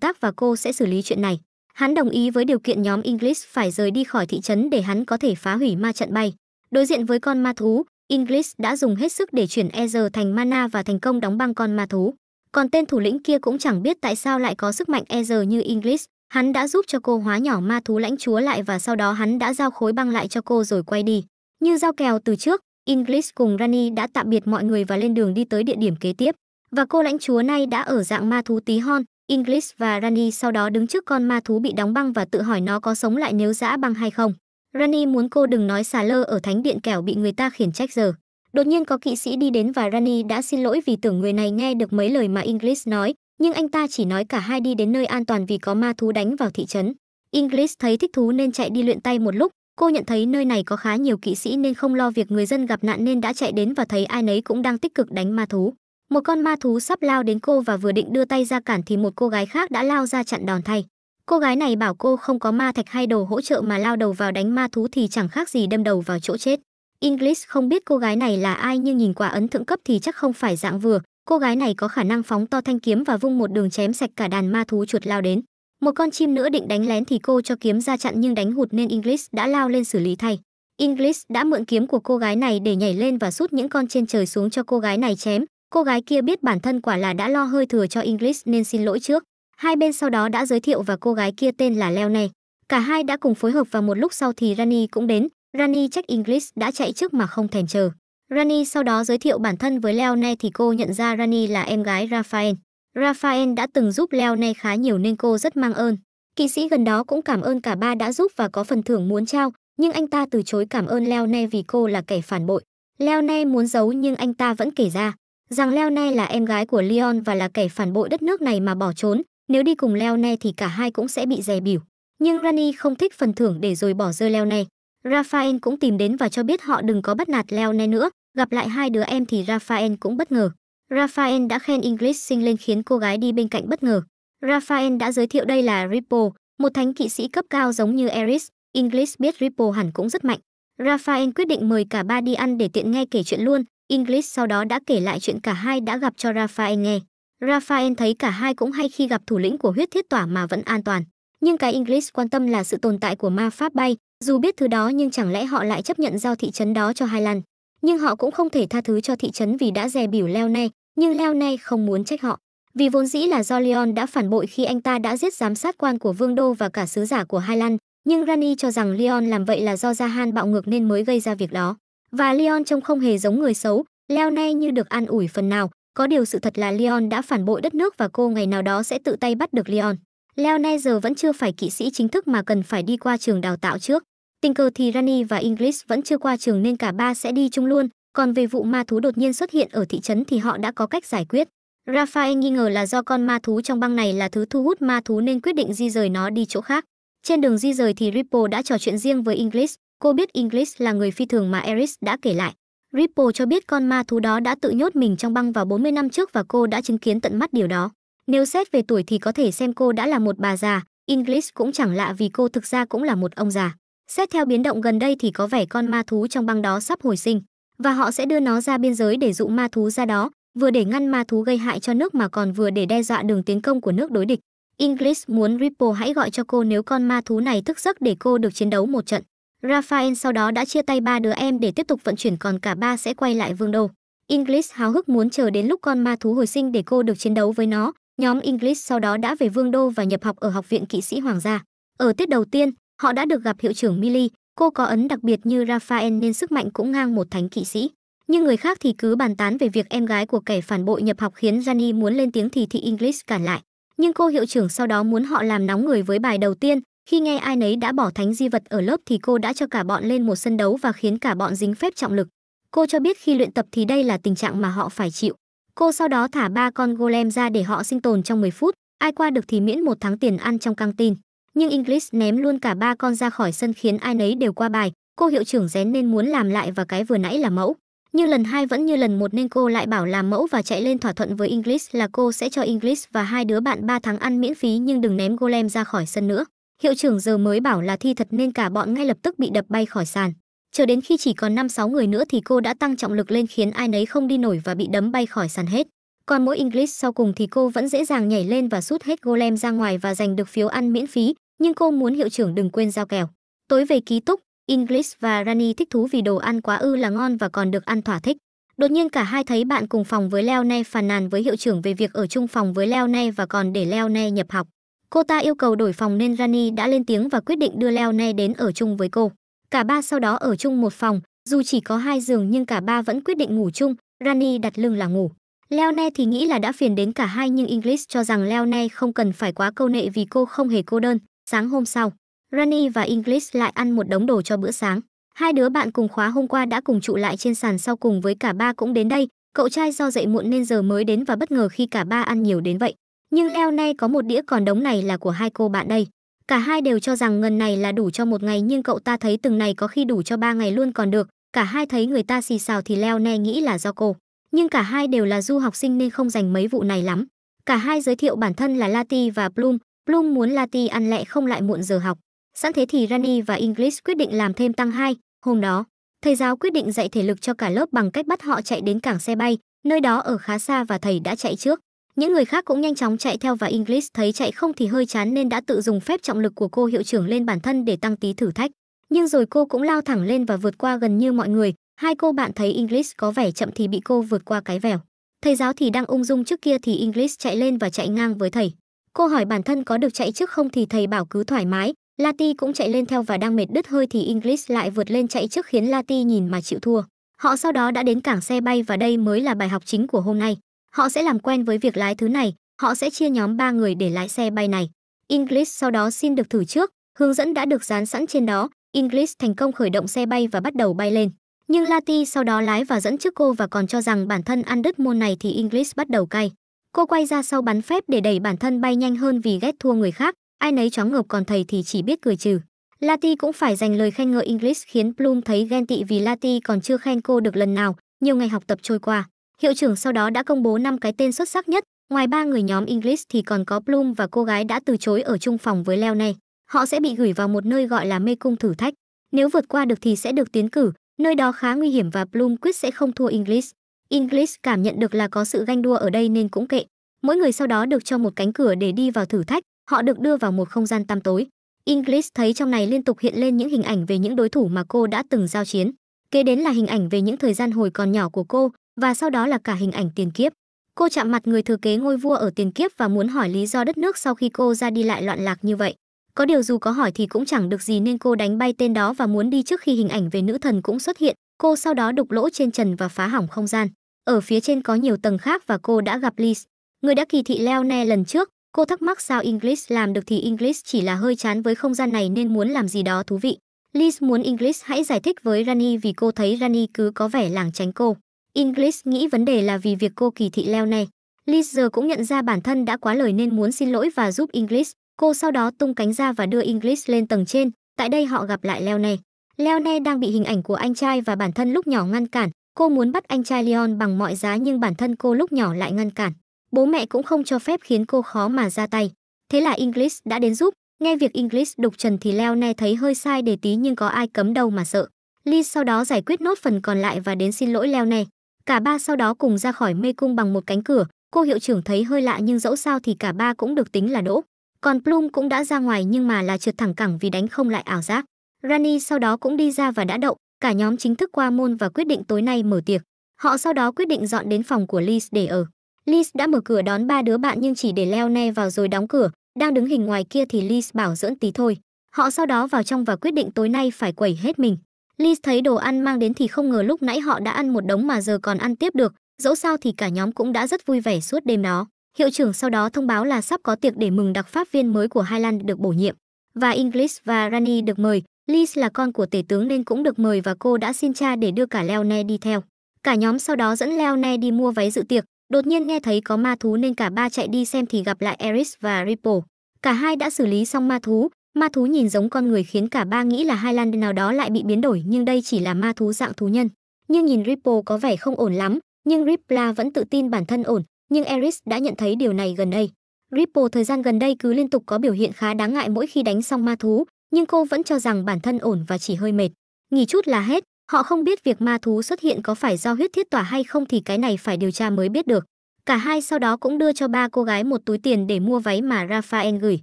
tác và cô sẽ xử lý chuyện này. Hắn đồng ý với điều kiện nhóm English phải rời đi khỏi thị trấn để hắn có thể phá hủy ma trận bay. Đối diện với con ma thú, English đã dùng hết sức để chuyển Ezer thành mana và thành công đóng băng con ma thú. Còn tên thủ lĩnh kia cũng chẳng biết tại sao lại có sức mạnh Ezer như English. Hắn đã giúp cho cô hóa nhỏ ma thú lãnh chúa lại và sau đó hắn đã giao khối băng lại cho cô rồi quay đi. Như giao kèo từ trước, English cùng Rani đã tạm biệt mọi người và lên đường đi tới địa điểm kế tiếp. Và cô lãnh chúa này đã ở dạng ma thú tí hon, English và Rani sau đó đứng trước con ma thú bị đóng băng và tự hỏi nó có sống lại nếu giã băng hay không. Rani muốn cô đừng nói xà lơ ở thánh điện kẻo bị người ta khiển trách giờ. Đột nhiên có kỵ sĩ đi đến và Rani đã xin lỗi vì tưởng người này nghe được mấy lời mà English nói, nhưng anh ta chỉ nói cả hai đi đến nơi an toàn vì có ma thú đánh vào thị trấn. English thấy thích thú nên chạy đi luyện tay một lúc, cô nhận thấy nơi này có khá nhiều kỵ sĩ nên không lo việc người dân gặp nạn nên đã chạy đến và thấy ai nấy cũng đang tích cực đánh ma thú. Một con ma thú sắp lao đến cô và vừa định đưa tay ra cản thì một cô gái khác đã lao ra chặn đòn thay. Cô gái này bảo cô không có ma thạch hay đồ hỗ trợ mà lao đầu vào đánh ma thú thì chẳng khác gì đâm đầu vào chỗ chết. Inglis không biết cô gái này là ai nhưng nhìn qua ấn thượng cấp thì chắc không phải dạng vừa. Cô gái này có khả năng phóng to thanh kiếm và vung một đường chém sạch cả đàn ma thú chuột lao đến. Một con chim nữa định đánh lén thì cô cho kiếm ra chặn nhưng đánh hụt nên Inglis đã lao lên xử lý thay. Inglis đã mượn kiếm của cô gái này để nhảy lên và sút những con trên trời xuống cho cô gái này chém, Cô gái kia biết bản thân quả là đã lo hơi thừa cho Ingrid nên xin lỗi trước. Hai bên sau đó đã giới thiệu và cô gái kia tên là Leo này. Cả hai đã cùng phối hợp và một lúc sau thì Rani cũng đến. Rani trách Ingrid đã chạy trước mà không thèm chờ. Rani sau đó giới thiệu bản thân với Leo này thì cô nhận ra Rani là em gái Raphael. Raphael đã từng giúp Leo này khá nhiều nên cô rất mang ơn. Kỵ sĩ gần đó cũng cảm ơn cả ba đã giúp và có phần thưởng muốn trao, nhưng anh ta từ chối cảm ơn Leo này vì cô là kẻ phản bội. Leo này muốn giấu nhưng anh ta vẫn kể ra rằng Leo Ne là em gái của Leon và là kẻ phản bội đất nước này mà bỏ trốn, nếu đi cùng Leo Ne thì cả hai cũng sẽ bị dè bỉu. Nhưng Rani không thích phần thưởng để rồi bỏ rơi Leo Ne. Raphael cũng tìm đến và cho biết họ đừng có bắt nạt Leo Ne nữa, gặp lại hai đứa em thì Raphael cũng bất ngờ. Raphael đã khen Ingrid sinh lên khiến cô gái đi bên cạnh bất ngờ. Raphael đã giới thiệu đây là Ripple, một thánh kỵ sĩ cấp cao giống như Eris, Ingrid biết Ripple hẳn cũng rất mạnh. Raphael quyết định mời cả ba đi ăn để tiện nghe kể chuyện luôn, Inglis sau đó đã kể lại chuyện cả hai đã gặp cho Raphael nghe. Raphael thấy cả hai cũng hay khi gặp thủ lĩnh của huyết thiết tỏa mà vẫn an toàn. Nhưng cái Inglis quan tâm là sự tồn tại của ma pháp bay, dù biết thứ đó nhưng chẳng lẽ họ lại chấp nhận giao thị trấn đó cho Hai Lan. Nhưng họ cũng không thể tha thứ cho thị trấn vì đã dè biểu leo nay, nhưng leo nay không muốn trách họ. Vì vốn dĩ là do Leon đã phản bội khi anh ta đã giết giám sát quan của Vương Đô và cả sứ giả của Hai Lan, nhưng Rani cho rằng Leon làm vậy là do Han bạo ngược nên mới gây ra việc đó. Và Leon trông không hề giống người xấu, leo nay như được an ủi phần nào, có điều sự thật là Leon đã phản bội đất nước và cô ngày nào đó sẽ tự tay bắt được Leon. Leo nay giờ vẫn chưa phải kỵ sĩ chính thức mà cần phải đi qua trường đào tạo trước. Tình cờ thì Rani và Inglis vẫn chưa qua trường nên cả ba sẽ đi chung luôn, còn về vụ ma thú đột nhiên xuất hiện ở thị trấn thì họ đã có cách giải quyết. Raphael nghi ngờ là do con ma thú trong băng này là thứ thu hút ma thú nên quyết định di rời nó đi chỗ khác. Trên đường di rời thì Ripple đã trò chuyện riêng với Inglis. Cô biết Inglis là người phi thường mà Eris đã kể lại. Ripple cho biết con ma thú đó đã tự nhốt mình trong băng vào 40 năm trước và cô đã chứng kiến tận mắt điều đó. Nếu xét về tuổi thì có thể xem cô đã là một bà già, Inglis cũng chẳng lạ vì cô thực ra cũng là một ông già. Xét theo biến động gần đây thì có vẻ con ma thú trong băng đó sắp hồi sinh và họ sẽ đưa nó ra biên giới để dụ ma thú ra đó, vừa để ngăn ma thú gây hại cho nước mà còn vừa để đe dọa đường tiến công của nước đối địch. Inglis muốn Ripple hãy gọi cho cô nếu con ma thú này thức giấc để cô được chiến đấu một trận. Rafael sau đó đã chia tay ba đứa em để tiếp tục vận chuyển còn cả ba sẽ quay lại vương đô. Inglis háo hức muốn chờ đến lúc con ma thú hồi sinh để cô được chiến đấu với nó. Nhóm Inglis sau đó đã về vương đô và nhập học ở học viện kỵ sĩ hoàng gia. Ở tiết đầu tiên, họ đã được gặp hiệu trưởng Millie. Cô có ấn đặc biệt như Rafael nên sức mạnh cũng ngang một thánh kỵ sĩ. Nhưng người khác thì cứ bàn tán về việc em gái của kẻ phản bội nhập học khiến Gianni muốn lên tiếng thì thị Inglis cản lại. Nhưng cô hiệu trưởng sau đó muốn họ làm nóng người với bài đầu tiên, khi nghe ai nấy đã bỏ thánh di vật ở lớp thì cô đã cho cả bọn lên một sân đấu và khiến cả bọn dính phép trọng lực. Cô cho biết khi luyện tập thì đây là tình trạng mà họ phải chịu. Cô sau đó thả ba con golem ra để họ sinh tồn trong 10 phút, ai qua được thì miễn một tháng tiền ăn trong căng tin. Nhưng English ném luôn cả ba con ra khỏi sân khiến ai nấy đều qua bài, cô hiệu trưởng rén nên muốn làm lại và cái vừa nãy là mẫu. Như lần hai vẫn như lần một nên cô lại bảo làm mẫu và chạy lên thỏa thuận với English là cô sẽ cho English và hai đứa bạn ba tháng ăn miễn phí nhưng đừng ném golem ra khỏi sân nữa. Hiệu trưởng giờ mới bảo là thi thật nên cả bọn ngay lập tức bị đập bay khỏi sàn. Chờ đến khi chỉ còn 5-6 người nữa thì cô đã tăng trọng lực lên khiến ai nấy không đi nổi và bị đấm bay khỏi sàn hết. Còn mỗi English sau cùng thì cô vẫn dễ dàng nhảy lên và sút hết golem ra ngoài và giành được phiếu ăn miễn phí, nhưng cô muốn hiệu trưởng đừng quên giao kèo. Tối về ký túc, English và Rani thích thú vì đồ ăn quá ư là ngon và còn được ăn thỏa thích. Đột nhiên cả hai thấy bạn cùng phòng với Leone phàn nàn với hiệu trưởng về việc ở chung phòng với Leone và còn để Leone nhập học. Cô ta yêu cầu đổi phòng nên Rani đã lên tiếng và quyết định đưa Leone đến ở chung với cô. Cả ba sau đó ở chung một phòng, dù chỉ có hai giường nhưng cả ba vẫn quyết định ngủ chung, Rani đặt lưng là ngủ. Leone thì nghĩ là đã phiền đến cả hai nhưng English cho rằng Leone không cần phải quá câu nệ vì cô không hề cô đơn. Sáng hôm sau, Rani và English lại ăn một đống đồ cho bữa sáng. Hai đứa bạn cùng khóa hôm qua đã cùng trụ lại trên sàn sau cùng với cả ba cũng đến đây. Cậu trai do dậy muộn nên giờ mới đến và bất ngờ khi cả ba ăn nhiều đến vậy. Nhưng eo nay có một đĩa còn đống này là của hai cô bạn đây. Cả hai đều cho rằng ngân này là đủ cho một ngày nhưng cậu ta thấy từng này có khi đủ cho ba ngày luôn còn được. Cả hai thấy người ta xì xào thì leo ne nghĩ là do cô. Nhưng cả hai đều là du học sinh nên không dành mấy vụ này lắm. Cả hai giới thiệu bản thân là Lati và Bloom. Bloom muốn Lati ăn lẹ không lại muộn giờ học. Sẵn thế thì Rani và English quyết định làm thêm tăng hai Hôm đó, thầy giáo quyết định dạy thể lực cho cả lớp bằng cách bắt họ chạy đến cảng xe bay, nơi đó ở khá xa và thầy đã chạy trước. Những người khác cũng nhanh chóng chạy theo và English thấy chạy không thì hơi chán nên đã tự dùng phép trọng lực của cô hiệu trưởng lên bản thân để tăng tí thử thách. Nhưng rồi cô cũng lao thẳng lên và vượt qua gần như mọi người. Hai cô bạn thấy English có vẻ chậm thì bị cô vượt qua cái vẻo. Thầy giáo thì đang ung dung trước kia thì English chạy lên và chạy ngang với thầy. Cô hỏi bản thân có được chạy trước không thì thầy bảo cứ thoải mái. Lati cũng chạy lên theo và đang mệt đứt hơi thì English lại vượt lên chạy trước khiến Lati nhìn mà chịu thua. Họ sau đó đã đến cảng xe bay và đây mới là bài học chính của hôm nay. Họ sẽ làm quen với việc lái thứ này, họ sẽ chia nhóm 3 người để lái xe bay này. English sau đó xin được thử trước, hướng dẫn đã được dán sẵn trên đó, English thành công khởi động xe bay và bắt đầu bay lên. Nhưng Lati sau đó lái và dẫn trước cô và còn cho rằng bản thân ăn đứt môn này thì English bắt đầu cay. Cô quay ra sau bắn phép để đẩy bản thân bay nhanh hơn vì ghét thua người khác, ai nấy chóng ngợp còn thầy thì chỉ biết cười trừ. Lati cũng phải dành lời khen ngợi English khiến Bloom thấy ghen tị vì Lati còn chưa khen cô được lần nào, nhiều ngày học tập trôi qua. Hiệu trưởng sau đó đã công bố 5 cái tên xuất sắc nhất, ngoài ba người nhóm English thì còn có Bloom và cô gái đã từ chối ở chung phòng với Leo này. Họ sẽ bị gửi vào một nơi gọi là mê cung thử thách. Nếu vượt qua được thì sẽ được tiến cử, nơi đó khá nguy hiểm và Bloom quyết sẽ không thua English. English cảm nhận được là có sự ganh đua ở đây nên cũng kệ. Mỗi người sau đó được cho một cánh cửa để đi vào thử thách, họ được đưa vào một không gian tăm tối. English thấy trong này liên tục hiện lên những hình ảnh về những đối thủ mà cô đã từng giao chiến. Kế đến là hình ảnh về những thời gian hồi còn nhỏ của cô, và sau đó là cả hình ảnh tiền kiếp. Cô chạm mặt người thừa kế ngôi vua ở tiền kiếp và muốn hỏi lý do đất nước sau khi cô ra đi lại loạn lạc như vậy. Có điều dù có hỏi thì cũng chẳng được gì nên cô đánh bay tên đó và muốn đi trước khi hình ảnh về nữ thần cũng xuất hiện. Cô sau đó đục lỗ trên trần và phá hỏng không gian. Ở phía trên có nhiều tầng khác và cô đã gặp Liz, người đã kỳ thị leo ne lần trước. Cô thắc mắc sao English làm được thì English chỉ là hơi chán với không gian này nên muốn làm gì đó thú vị. Liz muốn English hãy giải thích với Rani vì cô thấy Rani cứ có vẻ lảng tránh cô. Inglis nghĩ vấn đề là vì việc cô kỳ thị leo này. Liz giờ cũng nhận ra bản thân đã quá lời nên muốn xin lỗi và giúp Inglis. Cô sau đó tung cánh ra và đưa Inglis lên tầng trên. Tại đây họ gặp lại leo này. Leo này đang bị hình ảnh của anh trai và bản thân lúc nhỏ ngăn cản. Cô muốn bắt anh trai Leon bằng mọi giá nhưng bản thân cô lúc nhỏ lại ngăn cản. Bố mẹ cũng không cho phép khiến cô khó mà ra tay. Thế là Inglis đã đến giúp. Nghe việc Inglis đục trần thì Leo này thấy hơi sai để tí nhưng có ai cấm đâu mà sợ. Liz sau đó giải quyết nốt phần còn lại và đến xin lỗi Leo này. Cả ba sau đó cùng ra khỏi mê cung bằng một cánh cửa, cô hiệu trưởng thấy hơi lạ nhưng dẫu sao thì cả ba cũng được tính là đỗ. Còn Plum cũng đã ra ngoài nhưng mà là trượt thẳng cẳng vì đánh không lại ảo giác. Rani sau đó cũng đi ra và đã đậu, cả nhóm chính thức qua môn và quyết định tối nay mở tiệc. Họ sau đó quyết định dọn đến phòng của Liz để ở. Liz đã mở cửa đón ba đứa bạn nhưng chỉ để leo ne vào rồi đóng cửa, đang đứng hình ngoài kia thì Liz bảo dưỡng tí thôi. Họ sau đó vào trong và quyết định tối nay phải quẩy hết mình. Liz thấy đồ ăn mang đến thì không ngờ lúc nãy họ đã ăn một đống mà giờ còn ăn tiếp được, dẫu sao thì cả nhóm cũng đã rất vui vẻ suốt đêm đó. Hiệu trưởng sau đó thông báo là sắp có tiệc để mừng đặc pháp viên mới của Highland được bổ nhiệm và English và Rani được mời. Liz là con của tể tướng nên cũng được mời và cô đã xin cha để đưa cả Leone đi theo. Cả nhóm sau đó dẫn Leone đi mua váy dự tiệc, đột nhiên nghe thấy có ma thú nên cả ba chạy đi xem thì gặp lại Eris và Ripple. Cả hai đã xử lý xong ma thú, ma thú nhìn giống con người khiến cả ba nghĩ là hai lan nào đó lại bị biến đổi nhưng đây chỉ là ma thú dạng thú nhân nhưng nhìn ripple có vẻ không ổn lắm nhưng ripla vẫn tự tin bản thân ổn nhưng eris đã nhận thấy điều này gần đây ripple thời gian gần đây cứ liên tục có biểu hiện khá đáng ngại mỗi khi đánh xong ma thú nhưng cô vẫn cho rằng bản thân ổn và chỉ hơi mệt nghỉ chút là hết họ không biết việc ma thú xuất hiện có phải do huyết thiết tỏa hay không thì cái này phải điều tra mới biết được cả hai sau đó cũng đưa cho ba cô gái một túi tiền để mua váy mà Raphael gửi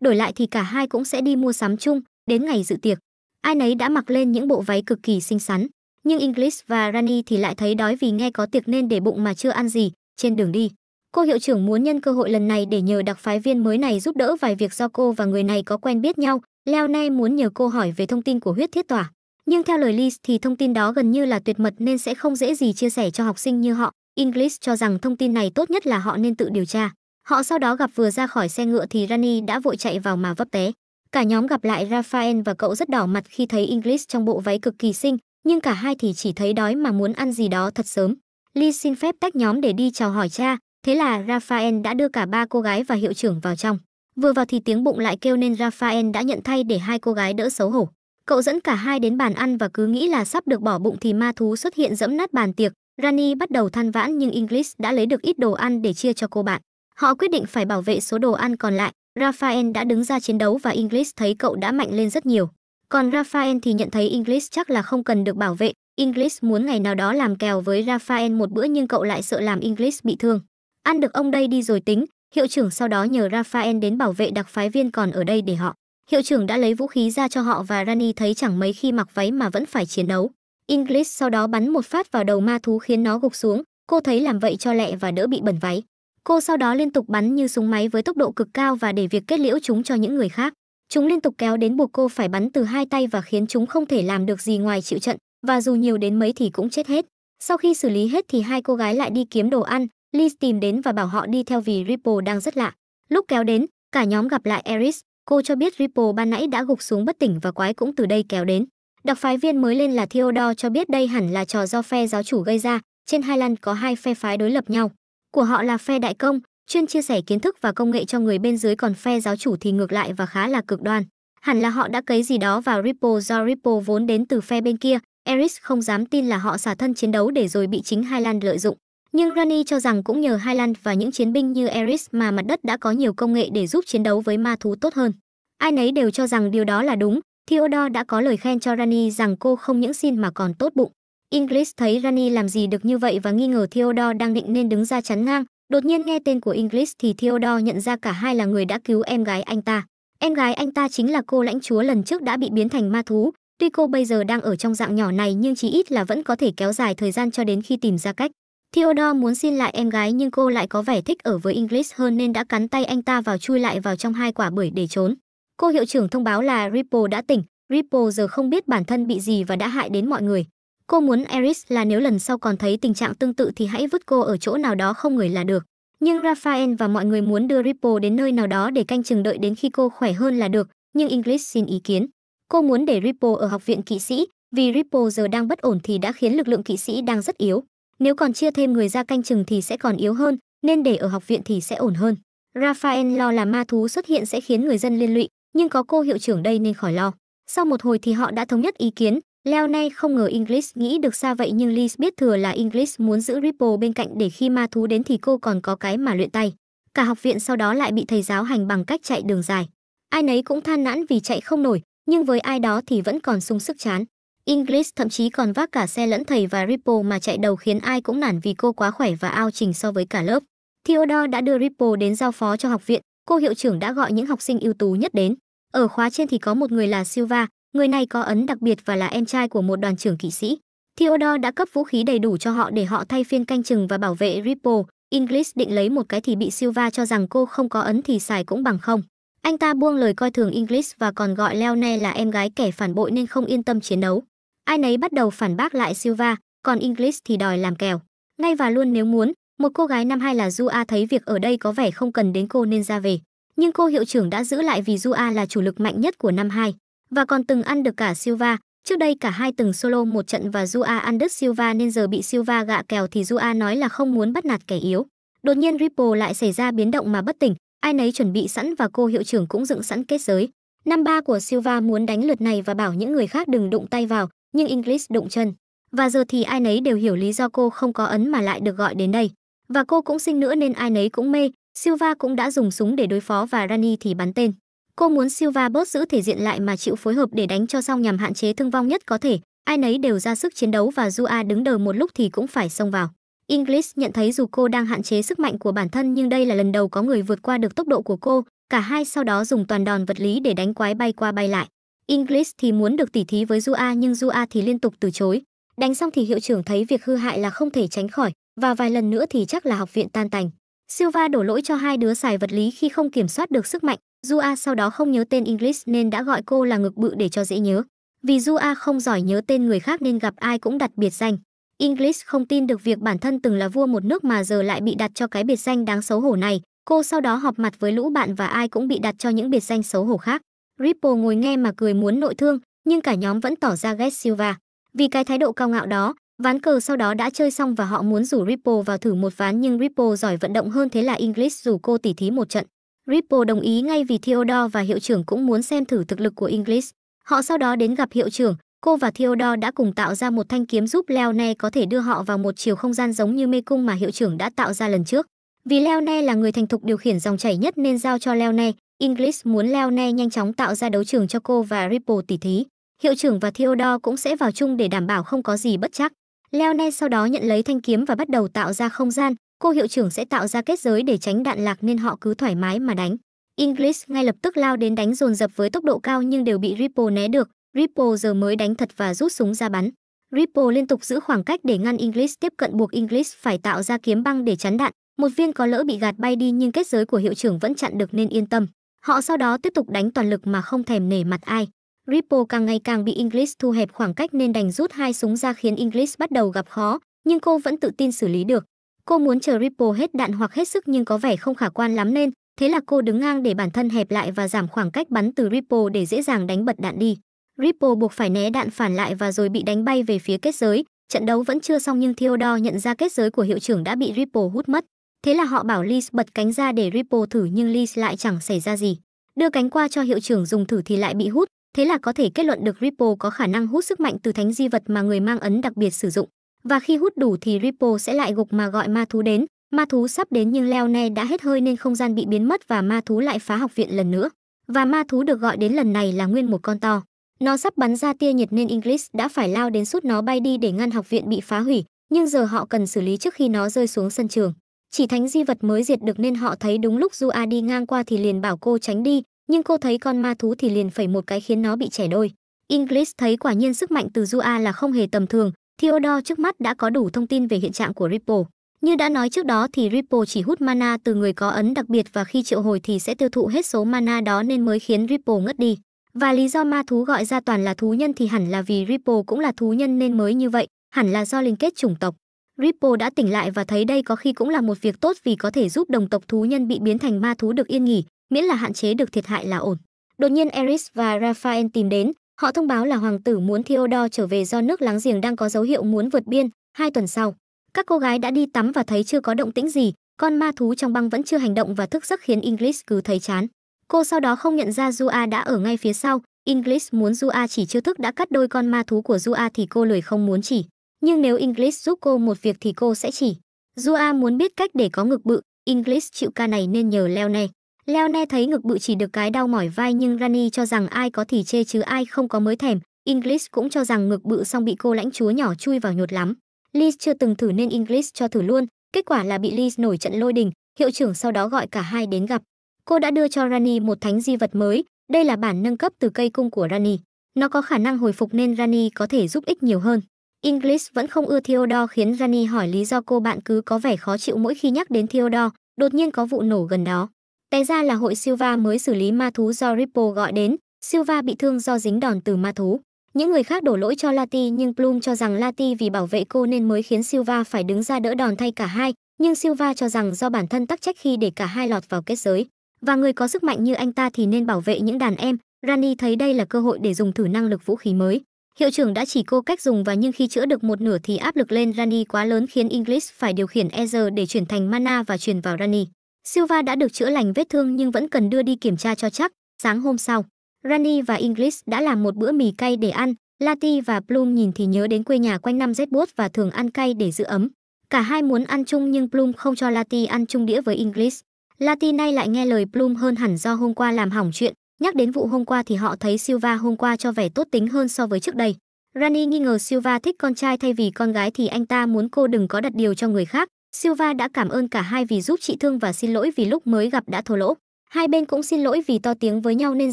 đổi lại thì cả hai cũng sẽ đi mua sắm chung đến ngày dự tiệc ai nấy đã mặc lên những bộ váy cực kỳ xinh xắn nhưng english và rani thì lại thấy đói vì nghe có tiệc nên để bụng mà chưa ăn gì trên đường đi cô hiệu trưởng muốn nhân cơ hội lần này để nhờ đặc phái viên mới này giúp đỡ vài việc do cô và người này có quen biết nhau leo nay muốn nhờ cô hỏi về thông tin của huyết thiết tỏa nhưng theo lời Liz thì thông tin đó gần như là tuyệt mật nên sẽ không dễ gì chia sẻ cho học sinh như họ. English cho rằng thông tin này tốt nhất là họ nên tự điều tra. Họ sau đó gặp vừa ra khỏi xe ngựa thì Rani đã vội chạy vào mà vấp té. Cả nhóm gặp lại Raphael và cậu rất đỏ mặt khi thấy English trong bộ váy cực kỳ xinh, nhưng cả hai thì chỉ thấy đói mà muốn ăn gì đó thật sớm. Lee xin phép tách nhóm để đi chào hỏi cha, thế là Raphael đã đưa cả ba cô gái và hiệu trưởng vào trong. Vừa vào thì tiếng bụng lại kêu nên Raphael đã nhận thay để hai cô gái đỡ xấu hổ. Cậu dẫn cả hai đến bàn ăn và cứ nghĩ là sắp được bỏ bụng thì ma thú xuất hiện dẫm nát bàn tiệc. Rani bắt đầu than vãn nhưng English đã lấy được ít đồ ăn để chia cho cô bạn. Họ quyết định phải bảo vệ số đồ ăn còn lại. Rafael đã đứng ra chiến đấu và Inglis thấy cậu đã mạnh lên rất nhiều. Còn Rafael thì nhận thấy Inglis chắc là không cần được bảo vệ. Inglis muốn ngày nào đó làm kèo với Rafael một bữa nhưng cậu lại sợ làm Inglis bị thương. Ăn được ông đây đi rồi tính, hiệu trưởng sau đó nhờ Rafael đến bảo vệ đặc phái viên còn ở đây để họ. Hiệu trưởng đã lấy vũ khí ra cho họ và Rani thấy chẳng mấy khi mặc váy mà vẫn phải chiến đấu. Inglis sau đó bắn một phát vào đầu ma thú khiến nó gục xuống, cô thấy làm vậy cho lẹ và đỡ bị bẩn váy. Cô sau đó liên tục bắn như súng máy với tốc độ cực cao và để việc kết liễu chúng cho những người khác. Chúng liên tục kéo đến buộc cô phải bắn từ hai tay và khiến chúng không thể làm được gì ngoài chịu trận, và dù nhiều đến mấy thì cũng chết hết. Sau khi xử lý hết thì hai cô gái lại đi kiếm đồ ăn, Liz tìm đến và bảo họ đi theo vì Ripple đang rất lạ. Lúc kéo đến, cả nhóm gặp lại Eris, cô cho biết Ripple ban nãy đã gục xuống bất tỉnh và quái cũng từ đây kéo đến. Đặc phái viên mới lên là Theodore cho biết đây hẳn là trò do phe giáo chủ gây ra, trên Highland có hai phe phái đối lập nhau của họ là phe đại công chuyên chia sẻ kiến thức và công nghệ cho người bên dưới còn phe giáo chủ thì ngược lại và khá là cực đoan hẳn là họ đã cấy gì đó vào ripple do ripple vốn đến từ phe bên kia eris không dám tin là họ xả thân chiến đấu để rồi bị chính highland lợi dụng nhưng Rani cho rằng cũng nhờ Highland và những chiến binh như Eris mà mặt đất đã có nhiều công nghệ để giúp chiến đấu với ma thú tốt hơn. Ai nấy đều cho rằng điều đó là đúng. Theodore đã có lời khen cho Rani rằng cô không những xin mà còn tốt bụng. English thấy Rani làm gì được như vậy và nghi ngờ Theodore đang định nên đứng ra chắn ngang. Đột nhiên nghe tên của English thì Theodore nhận ra cả hai là người đã cứu em gái anh ta. Em gái anh ta chính là cô lãnh chúa lần trước đã bị biến thành ma thú. Tuy cô bây giờ đang ở trong dạng nhỏ này nhưng chí ít là vẫn có thể kéo dài thời gian cho đến khi tìm ra cách. Theodore muốn xin lại em gái nhưng cô lại có vẻ thích ở với English hơn nên đã cắn tay anh ta vào chui lại vào trong hai quả bưởi để trốn. Cô hiệu trưởng thông báo là Ripple đã tỉnh, Ripple giờ không biết bản thân bị gì và đã hại đến mọi người. Cô muốn Eris là nếu lần sau còn thấy tình trạng tương tự thì hãy vứt cô ở chỗ nào đó không người là được. Nhưng Raphael và mọi người muốn đưa Ripple đến nơi nào đó để canh chừng đợi đến khi cô khỏe hơn là được, nhưng English xin ý kiến. Cô muốn để Ripple ở học viện kỵ sĩ, vì Ripple giờ đang bất ổn thì đã khiến lực lượng kỵ sĩ đang rất yếu. Nếu còn chia thêm người ra canh chừng thì sẽ còn yếu hơn, nên để ở học viện thì sẽ ổn hơn. Raphael lo là ma thú xuất hiện sẽ khiến người dân liên lụy, nhưng có cô hiệu trưởng đây nên khỏi lo. Sau một hồi thì họ đã thống nhất ý kiến, Leo nay không ngờ English nghĩ được xa vậy nhưng Liz biết thừa là English muốn giữ Ripple bên cạnh để khi ma thú đến thì cô còn có cái mà luyện tay. Cả học viện sau đó lại bị thầy giáo hành bằng cách chạy đường dài. Ai nấy cũng than nãn vì chạy không nổi, nhưng với ai đó thì vẫn còn sung sức chán. English thậm chí còn vác cả xe lẫn thầy và Ripple mà chạy đầu khiến ai cũng nản vì cô quá khỏe và ao trình so với cả lớp. Theodore đã đưa Ripple đến giao phó cho học viện, cô hiệu trưởng đã gọi những học sinh ưu tú nhất đến. Ở khóa trên thì có một người là Silva, Người này có ấn đặc biệt và là em trai của một đoàn trưởng kỵ sĩ. Theodore đã cấp vũ khí đầy đủ cho họ để họ thay phiên canh chừng và bảo vệ Ripple. Inglis định lấy một cái thì bị Silva cho rằng cô không có ấn thì xài cũng bằng không. Anh ta buông lời coi thường Inglis và còn gọi Leone là em gái kẻ phản bội nên không yên tâm chiến đấu. Ai nấy bắt đầu phản bác lại Silva, còn Inglis thì đòi làm kèo. Ngay và luôn nếu muốn, một cô gái năm hai là Jua thấy việc ở đây có vẻ không cần đến cô nên ra về. Nhưng cô hiệu trưởng đã giữ lại vì Jua là chủ lực mạnh nhất của năm hai và còn từng ăn được cả Silva. Trước đây cả hai từng solo một trận và Jua ăn đứt Silva nên giờ bị Silva gạ kèo thì Jua nói là không muốn bắt nạt kẻ yếu. Đột nhiên Ripple lại xảy ra biến động mà bất tỉnh, ai nấy chuẩn bị sẵn và cô hiệu trưởng cũng dựng sẵn kết giới. Năm ba của Silva muốn đánh lượt này và bảo những người khác đừng đụng tay vào, nhưng English đụng chân. Và giờ thì ai nấy đều hiểu lý do cô không có ấn mà lại được gọi đến đây. Và cô cũng sinh nữa nên ai nấy cũng mê, Silva cũng đã dùng súng để đối phó và Rani thì bắn tên. Cô muốn Silva bớt giữ thể diện lại mà chịu phối hợp để đánh cho xong nhằm hạn chế thương vong nhất có thể. Ai nấy đều ra sức chiến đấu và Jua đứng đờ một lúc thì cũng phải xông vào. Inglis nhận thấy dù cô đang hạn chế sức mạnh của bản thân nhưng đây là lần đầu có người vượt qua được tốc độ của cô, cả hai sau đó dùng toàn đòn vật lý để đánh quái bay qua bay lại. Inglis thì muốn được tỉ thí với Jua nhưng Jua thì liên tục từ chối. Đánh xong thì hiệu trưởng thấy việc hư hại là không thể tránh khỏi, và vài lần nữa thì chắc là học viện tan tành. Silva đổ lỗi cho hai đứa xài vật lý khi không kiểm soát được sức mạnh, Dua sau đó không nhớ tên English nên đã gọi cô là ngực bự để cho dễ nhớ. Vì Dua không giỏi nhớ tên người khác nên gặp ai cũng đặt biệt danh. English không tin được việc bản thân từng là vua một nước mà giờ lại bị đặt cho cái biệt danh đáng xấu hổ này. Cô sau đó họp mặt với lũ bạn và ai cũng bị đặt cho những biệt danh xấu hổ khác. Ripple ngồi nghe mà cười muốn nội thương, nhưng cả nhóm vẫn tỏ ra ghét Silva. Vì cái thái độ cao ngạo đó, ván cờ sau đó đã chơi xong và họ muốn rủ Ripple vào thử một ván nhưng Ripple giỏi vận động hơn thế là English rủ cô tỉ thí một trận. Ripple đồng ý ngay vì Theodore và hiệu trưởng cũng muốn xem thử thực lực của English. Họ sau đó đến gặp hiệu trưởng, cô và Theodore đã cùng tạo ra một thanh kiếm giúp Leone có thể đưa họ vào một chiều không gian giống như mê cung mà hiệu trưởng đã tạo ra lần trước. Vì Leone là người thành thục điều khiển dòng chảy nhất nên giao cho Leone, English muốn Leone nhanh chóng tạo ra đấu trường cho cô và Ripple tỉ thí. Hiệu trưởng và Theodore cũng sẽ vào chung để đảm bảo không có gì bất chắc. Leone sau đó nhận lấy thanh kiếm và bắt đầu tạo ra không gian, cô hiệu trưởng sẽ tạo ra kết giới để tránh đạn lạc nên họ cứ thoải mái mà đánh. English ngay lập tức lao đến đánh dồn dập với tốc độ cao nhưng đều bị Ripple né được. Ripple giờ mới đánh thật và rút súng ra bắn. Ripple liên tục giữ khoảng cách để ngăn English tiếp cận buộc English phải tạo ra kiếm băng để chắn đạn. Một viên có lỡ bị gạt bay đi nhưng kết giới của hiệu trưởng vẫn chặn được nên yên tâm. Họ sau đó tiếp tục đánh toàn lực mà không thèm nể mặt ai. Ripple càng ngày càng bị English thu hẹp khoảng cách nên đành rút hai súng ra khiến English bắt đầu gặp khó, nhưng cô vẫn tự tin xử lý được. Cô muốn chờ Ripple hết đạn hoặc hết sức nhưng có vẻ không khả quan lắm nên, thế là cô đứng ngang để bản thân hẹp lại và giảm khoảng cách bắn từ Ripple để dễ dàng đánh bật đạn đi. Ripple buộc phải né đạn phản lại và rồi bị đánh bay về phía kết giới. Trận đấu vẫn chưa xong nhưng Theodore nhận ra kết giới của hiệu trưởng đã bị Ripple hút mất. Thế là họ bảo Liz bật cánh ra để Ripple thử nhưng Liz lại chẳng xảy ra gì. Đưa cánh qua cho hiệu trưởng dùng thử thì lại bị hút, thế là có thể kết luận được Ripple có khả năng hút sức mạnh từ thánh di vật mà người mang ấn đặc biệt sử dụng và khi hút đủ thì Ripple sẽ lại gục mà gọi ma thú đến. Ma thú sắp đến nhưng Leo Ne đã hết hơi nên không gian bị biến mất và ma thú lại phá học viện lần nữa. Và ma thú được gọi đến lần này là nguyên một con to. Nó sắp bắn ra tia nhiệt nên English đã phải lao đến sút nó bay đi để ngăn học viện bị phá hủy, nhưng giờ họ cần xử lý trước khi nó rơi xuống sân trường. Chỉ thánh di vật mới diệt được nên họ thấy đúng lúc Zua đi ngang qua thì liền bảo cô tránh đi, nhưng cô thấy con ma thú thì liền phẩy một cái khiến nó bị chẻ đôi. English thấy quả nhiên sức mạnh từ Zua là không hề tầm thường, Theodore trước mắt đã có đủ thông tin về hiện trạng của Ripple. Như đã nói trước đó thì Ripple chỉ hút mana từ người có ấn đặc biệt và khi triệu hồi thì sẽ tiêu thụ hết số mana đó nên mới khiến Ripple ngất đi. Và lý do ma thú gọi ra toàn là thú nhân thì hẳn là vì Ripple cũng là thú nhân nên mới như vậy, hẳn là do liên kết chủng tộc. Ripple đã tỉnh lại và thấy đây có khi cũng là một việc tốt vì có thể giúp đồng tộc thú nhân bị biến thành ma thú được yên nghỉ, miễn là hạn chế được thiệt hại là ổn. Đột nhiên Eris và Raphael tìm đến, Họ thông báo là hoàng tử muốn Theodore trở về do nước láng giềng đang có dấu hiệu muốn vượt biên. Hai tuần sau, các cô gái đã đi tắm và thấy chưa có động tĩnh gì, con ma thú trong băng vẫn chưa hành động và thức giấc khiến Inglis cứ thấy chán. Cô sau đó không nhận ra Jua đã ở ngay phía sau, Inglis muốn Jua chỉ chưa thức đã cắt đôi con ma thú của Jua thì cô lười không muốn chỉ. Nhưng nếu Inglis giúp cô một việc thì cô sẽ chỉ. Jua muốn biết cách để có ngực bự, Inglis chịu ca này nên nhờ leo này. Leo Ne thấy ngực bự chỉ được cái đau mỏi vai nhưng Rani cho rằng ai có thì chê chứ ai không có mới thèm. English cũng cho rằng ngực bự xong bị cô lãnh chúa nhỏ chui vào nhột lắm. Liz chưa từng thử nên English cho thử luôn, kết quả là bị Liz nổi trận lôi đình, hiệu trưởng sau đó gọi cả hai đến gặp. Cô đã đưa cho Rani một thánh di vật mới, đây là bản nâng cấp từ cây cung của Rani. Nó có khả năng hồi phục nên Rani có thể giúp ích nhiều hơn. English vẫn không ưa Theodore khiến Rani hỏi lý do cô bạn cứ có vẻ khó chịu mỗi khi nhắc đến Theodore, đột nhiên có vụ nổ gần đó. Té ra là hội Silva mới xử lý ma thú do Ripple gọi đến, Silva bị thương do dính đòn từ ma thú. Những người khác đổ lỗi cho Lati nhưng Plum cho rằng Lati vì bảo vệ cô nên mới khiến Silva phải đứng ra đỡ đòn thay cả hai, nhưng Silva cho rằng do bản thân tắc trách khi để cả hai lọt vào kết giới. Và người có sức mạnh như anh ta thì nên bảo vệ những đàn em, Rani thấy đây là cơ hội để dùng thử năng lực vũ khí mới. Hiệu trưởng đã chỉ cô cách dùng và nhưng khi chữa được một nửa thì áp lực lên Rani quá lớn khiến English phải điều khiển Ezer để chuyển thành mana và truyền vào Rani. Silva đã được chữa lành vết thương nhưng vẫn cần đưa đi kiểm tra cho chắc. Sáng hôm sau, Rani và English đã làm một bữa mì cay để ăn. Lati và Plum nhìn thì nhớ đến quê nhà quanh năm rét buốt và thường ăn cay để giữ ấm. Cả hai muốn ăn chung nhưng Plum không cho Lati ăn chung đĩa với English. Lati nay lại nghe lời Plum hơn hẳn do hôm qua làm hỏng chuyện. Nhắc đến vụ hôm qua thì họ thấy Silva hôm qua cho vẻ tốt tính hơn so với trước đây. Rani nghi ngờ Silva thích con trai thay vì con gái thì anh ta muốn cô đừng có đặt điều cho người khác. Silva đã cảm ơn cả hai vì giúp chị thương và xin lỗi vì lúc mới gặp đã thua lỗ. Hai bên cũng xin lỗi vì to tiếng với nhau nên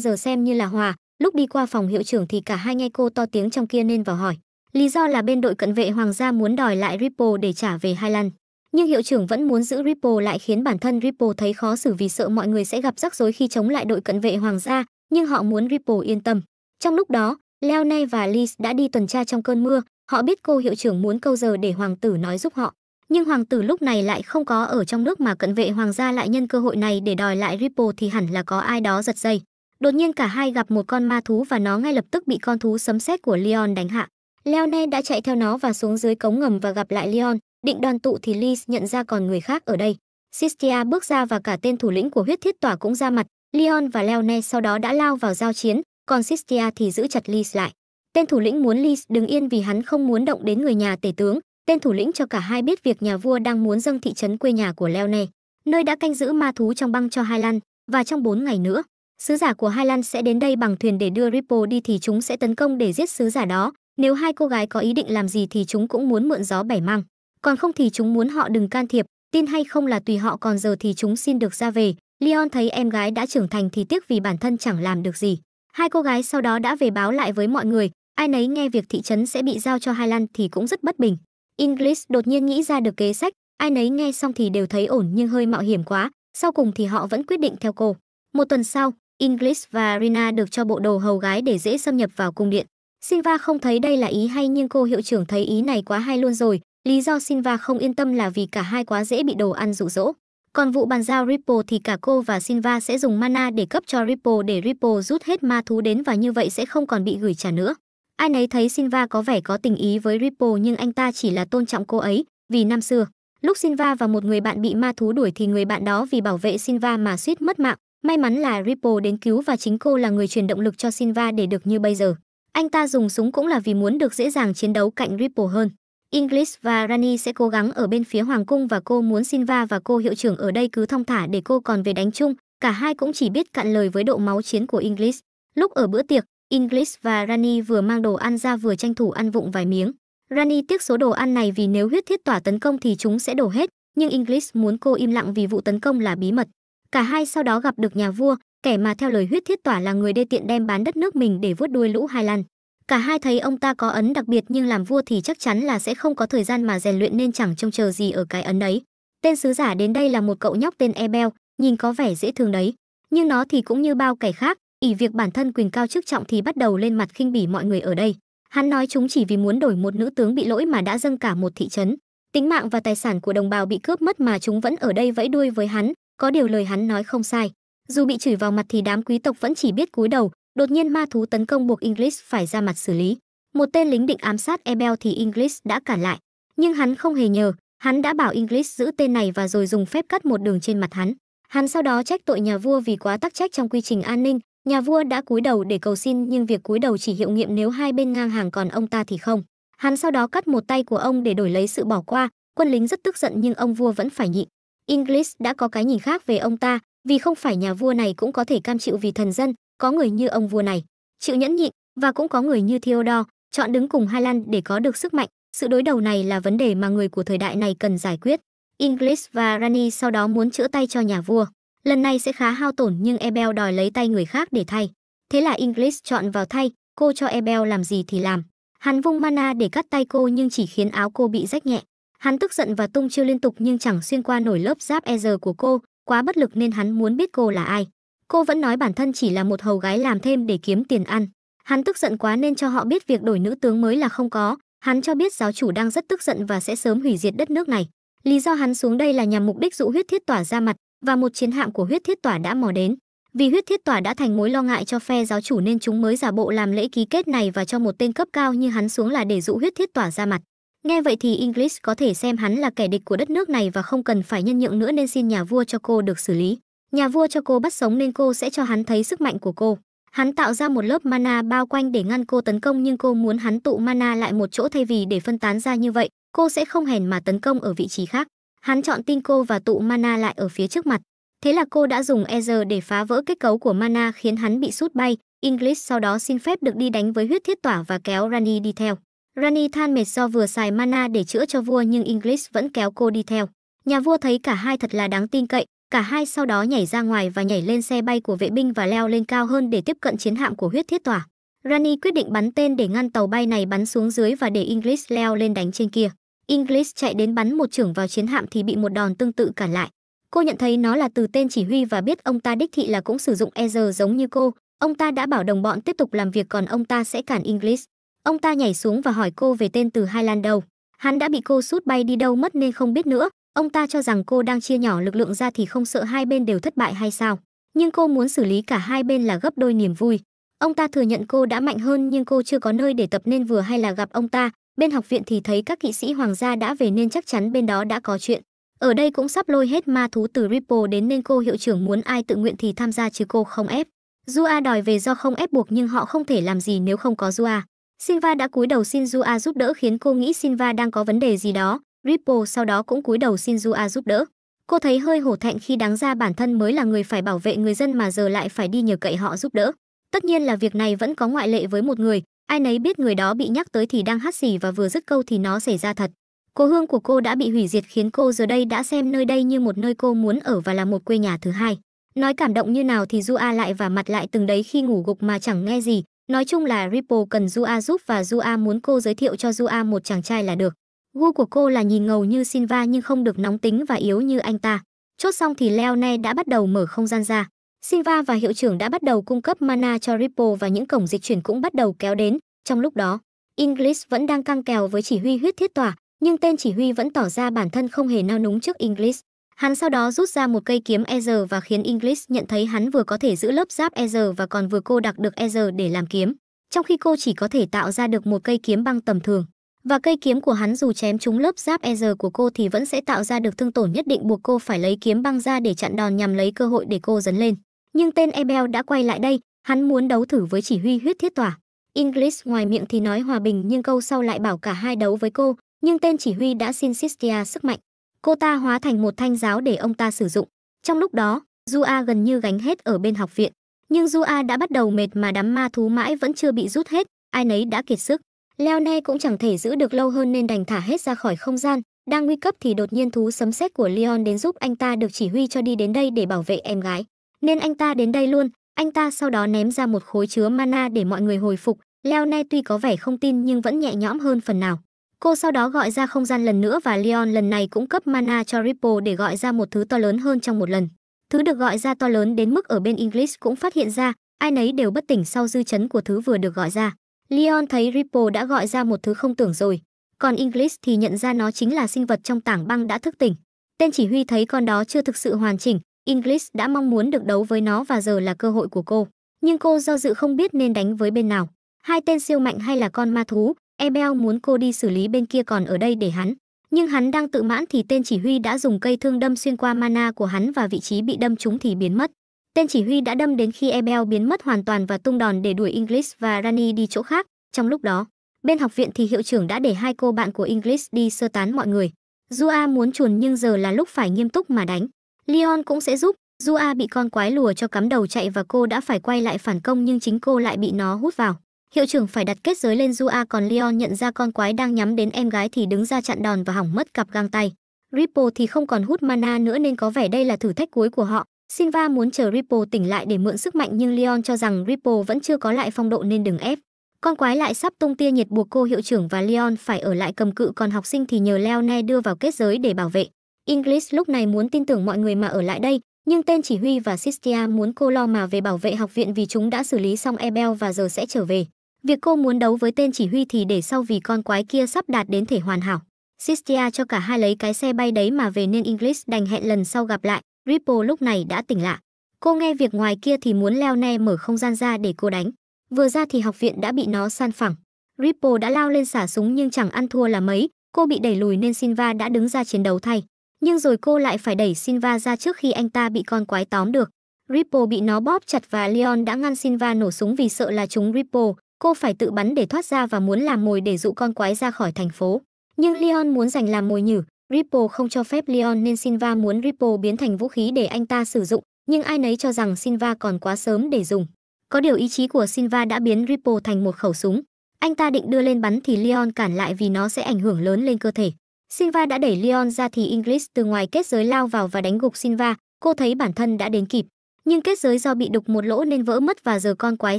giờ xem như là hòa. Lúc đi qua phòng hiệu trưởng thì cả hai nghe cô to tiếng trong kia nên vào hỏi. Lý do là bên đội cận vệ hoàng gia muốn đòi lại Ripple để trả về hai lần, Nhưng hiệu trưởng vẫn muốn giữ Ripple lại khiến bản thân Ripple thấy khó xử vì sợ mọi người sẽ gặp rắc rối khi chống lại đội cận vệ hoàng gia, nhưng họ muốn Ripple yên tâm. Trong lúc đó, Leone và Liz đã đi tuần tra trong cơn mưa, họ biết cô hiệu trưởng muốn câu giờ để hoàng tử nói giúp họ nhưng hoàng tử lúc này lại không có ở trong nước mà cận vệ hoàng gia lại nhân cơ hội này để đòi lại Ripple thì hẳn là có ai đó giật dây. Đột nhiên cả hai gặp một con ma thú và nó ngay lập tức bị con thú sấm sét của Leon đánh hạ. Leon đã chạy theo nó và xuống dưới cống ngầm và gặp lại Leon, định đoàn tụ thì Liz nhận ra còn người khác ở đây. Sistia bước ra và cả tên thủ lĩnh của huyết thiết tỏa cũng ra mặt, Leon và Leon sau đó đã lao vào giao chiến, còn Sistia thì giữ chặt Liz lại. Tên thủ lĩnh muốn Liz đứng yên vì hắn không muốn động đến người nhà tể tướng, Tên thủ lĩnh cho cả hai biết việc nhà vua đang muốn dâng thị trấn quê nhà của Leo này, nơi đã canh giữ ma thú trong băng cho Hai Lan, và trong 4 ngày nữa, sứ giả của Hai Lan sẽ đến đây bằng thuyền để đưa Ripple đi thì chúng sẽ tấn công để giết sứ giả đó. Nếu hai cô gái có ý định làm gì thì chúng cũng muốn mượn gió bẻ măng, còn không thì chúng muốn họ đừng can thiệp, tin hay không là tùy họ còn giờ thì chúng xin được ra về. Leon thấy em gái đã trưởng thành thì tiếc vì bản thân chẳng làm được gì. Hai cô gái sau đó đã về báo lại với mọi người, ai nấy nghe việc thị trấn sẽ bị giao cho Hai Lan thì cũng rất bất bình. English đột nhiên nghĩ ra được kế sách, ai nấy nghe xong thì đều thấy ổn nhưng hơi mạo hiểm quá, sau cùng thì họ vẫn quyết định theo cô. Một tuần sau, English và Rina được cho bộ đồ hầu gái để dễ xâm nhập vào cung điện. Silva không thấy đây là ý hay nhưng cô hiệu trưởng thấy ý này quá hay luôn rồi, lý do Silva không yên tâm là vì cả hai quá dễ bị đồ ăn dụ dỗ. Còn vụ bàn giao Ripple thì cả cô và Silva sẽ dùng mana để cấp cho Ripple để Ripple rút hết ma thú đến và như vậy sẽ không còn bị gửi trả nữa. Ai nấy thấy Silva có vẻ có tình ý với Ripple nhưng anh ta chỉ là tôn trọng cô ấy, vì năm xưa, lúc Silva và một người bạn bị ma thú đuổi thì người bạn đó vì bảo vệ Silva mà suýt mất mạng. May mắn là Ripple đến cứu và chính cô là người truyền động lực cho Silva để được như bây giờ. Anh ta dùng súng cũng là vì muốn được dễ dàng chiến đấu cạnh Ripple hơn. Inglis và Rani sẽ cố gắng ở bên phía Hoàng cung và cô muốn Silva và cô hiệu trưởng ở đây cứ thong thả để cô còn về đánh chung. Cả hai cũng chỉ biết cạn lời với độ máu chiến của Inglis Lúc ở bữa tiệc, English và Rani vừa mang đồ ăn ra vừa tranh thủ ăn vụng vài miếng. Rani tiếc số đồ ăn này vì nếu huyết thiết tỏa tấn công thì chúng sẽ đổ hết, nhưng English muốn cô im lặng vì vụ tấn công là bí mật. Cả hai sau đó gặp được nhà vua, kẻ mà theo lời huyết thiết tỏa là người đê tiện đem bán đất nước mình để vuốt đuôi lũ Hai Lan. Cả hai thấy ông ta có ấn đặc biệt nhưng làm vua thì chắc chắn là sẽ không có thời gian mà rèn luyện nên chẳng trông chờ gì ở cái ấn đấy. Tên sứ giả đến đây là một cậu nhóc tên Ebel, nhìn có vẻ dễ thương đấy, nhưng nó thì cũng như bao kẻ khác, ỷ việc bản thân quyền cao chức trọng thì bắt đầu lên mặt khinh bỉ mọi người ở đây hắn nói chúng chỉ vì muốn đổi một nữ tướng bị lỗi mà đã dâng cả một thị trấn tính mạng và tài sản của đồng bào bị cướp mất mà chúng vẫn ở đây vẫy đuôi với hắn có điều lời hắn nói không sai dù bị chửi vào mặt thì đám quý tộc vẫn chỉ biết cúi đầu đột nhiên ma thú tấn công buộc english phải ra mặt xử lý một tên lính định ám sát ebel thì english đã cản lại nhưng hắn không hề nhờ hắn đã bảo english giữ tên này và rồi dùng phép cắt một đường trên mặt hắn hắn sau đó trách tội nhà vua vì quá tắc trách trong quy trình an ninh Nhà vua đã cúi đầu để cầu xin nhưng việc cúi đầu chỉ hiệu nghiệm nếu hai bên ngang hàng còn ông ta thì không. Hắn sau đó cắt một tay của ông để đổi lấy sự bỏ qua, quân lính rất tức giận nhưng ông vua vẫn phải nhịn. Inglis đã có cái nhìn khác về ông ta, vì không phải nhà vua này cũng có thể cam chịu vì thần dân, có người như ông vua này, chịu nhẫn nhịn và cũng có người như Theodore, chọn đứng cùng Hai Lan để có được sức mạnh. Sự đối đầu này là vấn đề mà người của thời đại này cần giải quyết. Inglis và Rani sau đó muốn chữa tay cho nhà vua. Lần này sẽ khá hao tổn nhưng Ebel đòi lấy tay người khác để thay. Thế là Inglis chọn vào thay, cô cho Ebel làm gì thì làm. Hắn vung mana để cắt tay cô nhưng chỉ khiến áo cô bị rách nhẹ. Hắn tức giận và tung chiêu liên tục nhưng chẳng xuyên qua nổi lớp giáp Ezer của cô, quá bất lực nên hắn muốn biết cô là ai. Cô vẫn nói bản thân chỉ là một hầu gái làm thêm để kiếm tiền ăn. Hắn tức giận quá nên cho họ biết việc đổi nữ tướng mới là không có. Hắn cho biết giáo chủ đang rất tức giận và sẽ sớm hủy diệt đất nước này. Lý do hắn xuống đây là nhằm mục đích dụ huyết thiết tỏa ra mặt, và một chiến hạm của huyết thiết tỏa đã mò đến. Vì huyết thiết tỏa đã thành mối lo ngại cho phe giáo chủ nên chúng mới giả bộ làm lễ ký kết này và cho một tên cấp cao như hắn xuống là để dụ huyết thiết tỏa ra mặt. Nghe vậy thì English có thể xem hắn là kẻ địch của đất nước này và không cần phải nhân nhượng nữa nên xin nhà vua cho cô được xử lý. Nhà vua cho cô bắt sống nên cô sẽ cho hắn thấy sức mạnh của cô. Hắn tạo ra một lớp mana bao quanh để ngăn cô tấn công nhưng cô muốn hắn tụ mana lại một chỗ thay vì để phân tán ra như vậy, cô sẽ không hèn mà tấn công ở vị trí khác. Hắn chọn Tinko và tụ mana lại ở phía trước mặt. Thế là cô đã dùng Ezer để phá vỡ kết cấu của mana khiến hắn bị sút bay. Inglis sau đó xin phép được đi đánh với huyết thiết tỏa và kéo Rani đi theo. Rani than mệt do vừa xài mana để chữa cho vua nhưng Inglis vẫn kéo cô đi theo. Nhà vua thấy cả hai thật là đáng tin cậy, cả hai sau đó nhảy ra ngoài và nhảy lên xe bay của vệ binh và leo lên cao hơn để tiếp cận chiến hạm của huyết thiết tỏa. Rani quyết định bắn tên để ngăn tàu bay này bắn xuống dưới và để Inglis leo lên đánh trên kia. Inglis chạy đến bắn một trưởng vào chiến hạm thì bị một đòn tương tự cản lại. Cô nhận thấy nó là từ tên chỉ huy và biết ông ta đích thị là cũng sử dụng Ezer giống như cô. Ông ta đã bảo đồng bọn tiếp tục làm việc còn ông ta sẽ cản Inglis. Ông ta nhảy xuống và hỏi cô về tên từ hai lan đầu. Hắn đã bị cô sút bay đi đâu mất nên không biết nữa. Ông ta cho rằng cô đang chia nhỏ lực lượng ra thì không sợ hai bên đều thất bại hay sao. Nhưng cô muốn xử lý cả hai bên là gấp đôi niềm vui. Ông ta thừa nhận cô đã mạnh hơn nhưng cô chưa có nơi để tập nên vừa hay là gặp ông ta, Bên học viện thì thấy các kỵ sĩ hoàng gia đã về nên chắc chắn bên đó đã có chuyện. Ở đây cũng sắp lôi hết ma thú từ Ripple đến nên cô hiệu trưởng muốn ai tự nguyện thì tham gia chứ cô không ép. Jua đòi về do không ép buộc nhưng họ không thể làm gì nếu không có Jua. SinVa đã cúi đầu xin Jua giúp đỡ khiến cô nghĩ SinVa đang có vấn đề gì đó. Ripple sau đó cũng cúi đầu xin Jua giúp đỡ. Cô thấy hơi hổ thẹn khi đáng ra bản thân mới là người phải bảo vệ người dân mà giờ lại phải đi nhờ cậy họ giúp đỡ. Tất nhiên là việc này vẫn có ngoại lệ với một người, Ai nấy biết người đó bị nhắc tới thì đang hát xỉ và vừa dứt câu thì nó xảy ra thật. Cô hương của cô đã bị hủy diệt khiến cô giờ đây đã xem nơi đây như một nơi cô muốn ở và là một quê nhà thứ hai. Nói cảm động như nào thì Jua lại và mặt lại từng đấy khi ngủ gục mà chẳng nghe gì. Nói chung là Ripple cần Jua giúp và Jua muốn cô giới thiệu cho Jua một chàng trai là được. Gu của cô là nhìn ngầu như Sinva nhưng không được nóng tính và yếu như anh ta. Chốt xong thì Leone đã bắt đầu mở không gian ra. Silva và hiệu trưởng đã bắt đầu cung cấp mana cho Ripple và những cổng dịch chuyển cũng bắt đầu kéo đến. Trong lúc đó, Inglis vẫn đang căng kèo với chỉ huy huyết thiết tỏa, nhưng tên chỉ huy vẫn tỏ ra bản thân không hề nao núng trước Inglis. Hắn sau đó rút ra một cây kiếm Ezer và khiến Inglis nhận thấy hắn vừa có thể giữ lớp giáp Ezer và còn vừa cô đặc được Ezer để làm kiếm, trong khi cô chỉ có thể tạo ra được một cây kiếm băng tầm thường. Và cây kiếm của hắn dù chém trúng lớp giáp Ezer của cô thì vẫn sẽ tạo ra được thương tổn nhất định buộc cô phải lấy kiếm băng ra để chặn đòn nhằm lấy cơ hội để cô dấn lên nhưng tên Ebel đã quay lại đây, hắn muốn đấu thử với chỉ huy huyết thiết tỏa. English ngoài miệng thì nói hòa bình nhưng câu sau lại bảo cả hai đấu với cô, nhưng tên chỉ huy đã xin Sistia sức mạnh. Cô ta hóa thành một thanh giáo để ông ta sử dụng. Trong lúc đó, Jua gần như gánh hết ở bên học viện. Nhưng Jua đã bắt đầu mệt mà đám ma thú mãi vẫn chưa bị rút hết, ai nấy đã kiệt sức. Leone cũng chẳng thể giữ được lâu hơn nên đành thả hết ra khỏi không gian. Đang nguy cấp thì đột nhiên thú sấm sét của Leon đến giúp anh ta được chỉ huy cho đi đến đây để bảo vệ em gái nên anh ta đến đây luôn, anh ta sau đó ném ra một khối chứa mana để mọi người hồi phục, Leo Ne tuy có vẻ không tin nhưng vẫn nhẹ nhõm hơn phần nào. Cô sau đó gọi ra không gian lần nữa và Leon lần này cũng cấp mana cho Ripple để gọi ra một thứ to lớn hơn trong một lần. Thứ được gọi ra to lớn đến mức ở bên English cũng phát hiện ra, ai nấy đều bất tỉnh sau dư chấn của thứ vừa được gọi ra. Leon thấy Ripple đã gọi ra một thứ không tưởng rồi, còn English thì nhận ra nó chính là sinh vật trong tảng băng đã thức tỉnh. Tên chỉ huy thấy con đó chưa thực sự hoàn chỉnh, Inglis đã mong muốn được đấu với nó và giờ là cơ hội của cô. Nhưng cô do dự không biết nên đánh với bên nào. Hai tên siêu mạnh hay là con ma thú, Ebel muốn cô đi xử lý bên kia còn ở đây để hắn. Nhưng hắn đang tự mãn thì tên chỉ huy đã dùng cây thương đâm xuyên qua mana của hắn và vị trí bị đâm trúng thì biến mất. Tên chỉ huy đã đâm đến khi Ebel biến mất hoàn toàn và tung đòn để đuổi Inglis và Rani đi chỗ khác. Trong lúc đó, bên học viện thì hiệu trưởng đã để hai cô bạn của Inglis đi sơ tán mọi người. Dua muốn chuồn nhưng giờ là lúc phải nghiêm túc mà đánh. Leon cũng sẽ giúp. Zua bị con quái lùa cho cắm đầu chạy và cô đã phải quay lại phản công nhưng chính cô lại bị nó hút vào. Hiệu trưởng phải đặt kết giới lên Zua còn Leon nhận ra con quái đang nhắm đến em gái thì đứng ra chặn đòn và hỏng mất cặp găng tay. Ripple thì không còn hút mana nữa nên có vẻ đây là thử thách cuối của họ. Silva muốn chờ Ripple tỉnh lại để mượn sức mạnh nhưng Leon cho rằng Ripple vẫn chưa có lại phong độ nên đừng ép. Con quái lại sắp tung tia nhiệt buộc cô hiệu trưởng và Leon phải ở lại cầm cự còn học sinh thì nhờ Leone đưa vào kết giới để bảo vệ. Inglis lúc này muốn tin tưởng mọi người mà ở lại đây, nhưng tên chỉ huy và Sistia muốn cô lo mà về bảo vệ học viện vì chúng đã xử lý xong Ebel và giờ sẽ trở về. Việc cô muốn đấu với tên chỉ huy thì để sau vì con quái kia sắp đạt đến thể hoàn hảo. Sistia cho cả hai lấy cái xe bay đấy mà về nên Inglis đành hẹn lần sau gặp lại. Ripple lúc này đã tỉnh lạ. Cô nghe việc ngoài kia thì muốn leo ne mở không gian ra để cô đánh. Vừa ra thì học viện đã bị nó san phẳng. Ripple đã lao lên xả súng nhưng chẳng ăn thua là mấy. Cô bị đẩy lùi nên Sinva đã đứng ra chiến đấu thay nhưng rồi cô lại phải đẩy Silva ra trước khi anh ta bị con quái tóm được. Ripple bị nó bóp chặt và Leon đã ngăn Silva nổ súng vì sợ là chúng Ripple, cô phải tự bắn để thoát ra và muốn làm mồi để dụ con quái ra khỏi thành phố. Nhưng Leon muốn giành làm mồi nhử, Ripple không cho phép Leon nên Silva muốn Ripple biến thành vũ khí để anh ta sử dụng, nhưng ai nấy cho rằng Silva còn quá sớm để dùng. Có điều ý chí của Silva đã biến Ripple thành một khẩu súng. Anh ta định đưa lên bắn thì Leon cản lại vì nó sẽ ảnh hưởng lớn lên cơ thể. Silva đã đẩy Leon ra thì Inglis từ ngoài kết giới lao vào và đánh gục Silva, cô thấy bản thân đã đến kịp. Nhưng kết giới do bị đục một lỗ nên vỡ mất và giờ con quái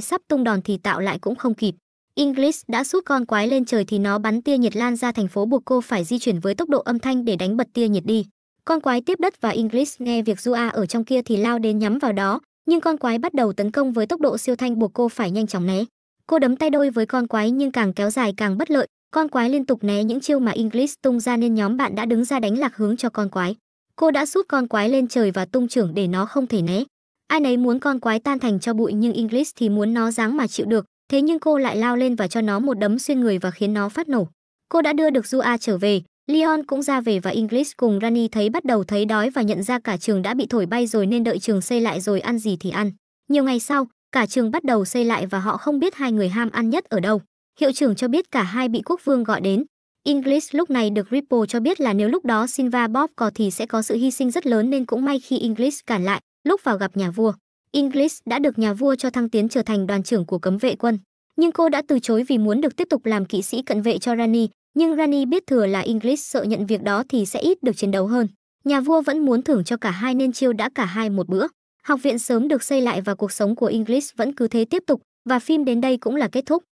sắp tung đòn thì tạo lại cũng không kịp. Inglis đã sút con quái lên trời thì nó bắn tia nhiệt lan ra thành phố buộc cô phải di chuyển với tốc độ âm thanh để đánh bật tia nhiệt đi. Con quái tiếp đất và Inglis nghe việc Zua ở trong kia thì lao đến nhắm vào đó, nhưng con quái bắt đầu tấn công với tốc độ siêu thanh buộc cô phải nhanh chóng né. Cô đấm tay đôi với con quái nhưng càng kéo dài càng bất lợi, con quái liên tục né những chiêu mà Inglis tung ra nên nhóm bạn đã đứng ra đánh lạc hướng cho con quái. Cô đã sút con quái lên trời và tung trưởng để nó không thể né. Ai nấy muốn con quái tan thành cho bụi nhưng Inglis thì muốn nó ráng mà chịu được. Thế nhưng cô lại lao lên và cho nó một đấm xuyên người và khiến nó phát nổ. Cô đã đưa được Zua trở về, Leon cũng ra về và Inglis cùng Rani thấy bắt đầu thấy đói và nhận ra cả trường đã bị thổi bay rồi nên đợi trường xây lại rồi ăn gì thì ăn. Nhiều ngày sau, cả trường bắt đầu xây lại và họ không biết hai người ham ăn nhất ở đâu. Hiệu trưởng cho biết cả hai bị quốc vương gọi đến. English lúc này được Ripple cho biết là nếu lúc đó Silva bóp cò thì sẽ có sự hy sinh rất lớn nên cũng may khi English cản lại, lúc vào gặp nhà vua. English đã được nhà vua cho thăng tiến trở thành đoàn trưởng của cấm vệ quân. Nhưng cô đã từ chối vì muốn được tiếp tục làm kỵ sĩ cận vệ cho Rani, nhưng Rani biết thừa là English sợ nhận việc đó thì sẽ ít được chiến đấu hơn. Nhà vua vẫn muốn thưởng cho cả hai nên chiêu đã cả hai một bữa. Học viện sớm được xây lại và cuộc sống của English vẫn cứ thế tiếp tục và phim đến đây cũng là kết thúc.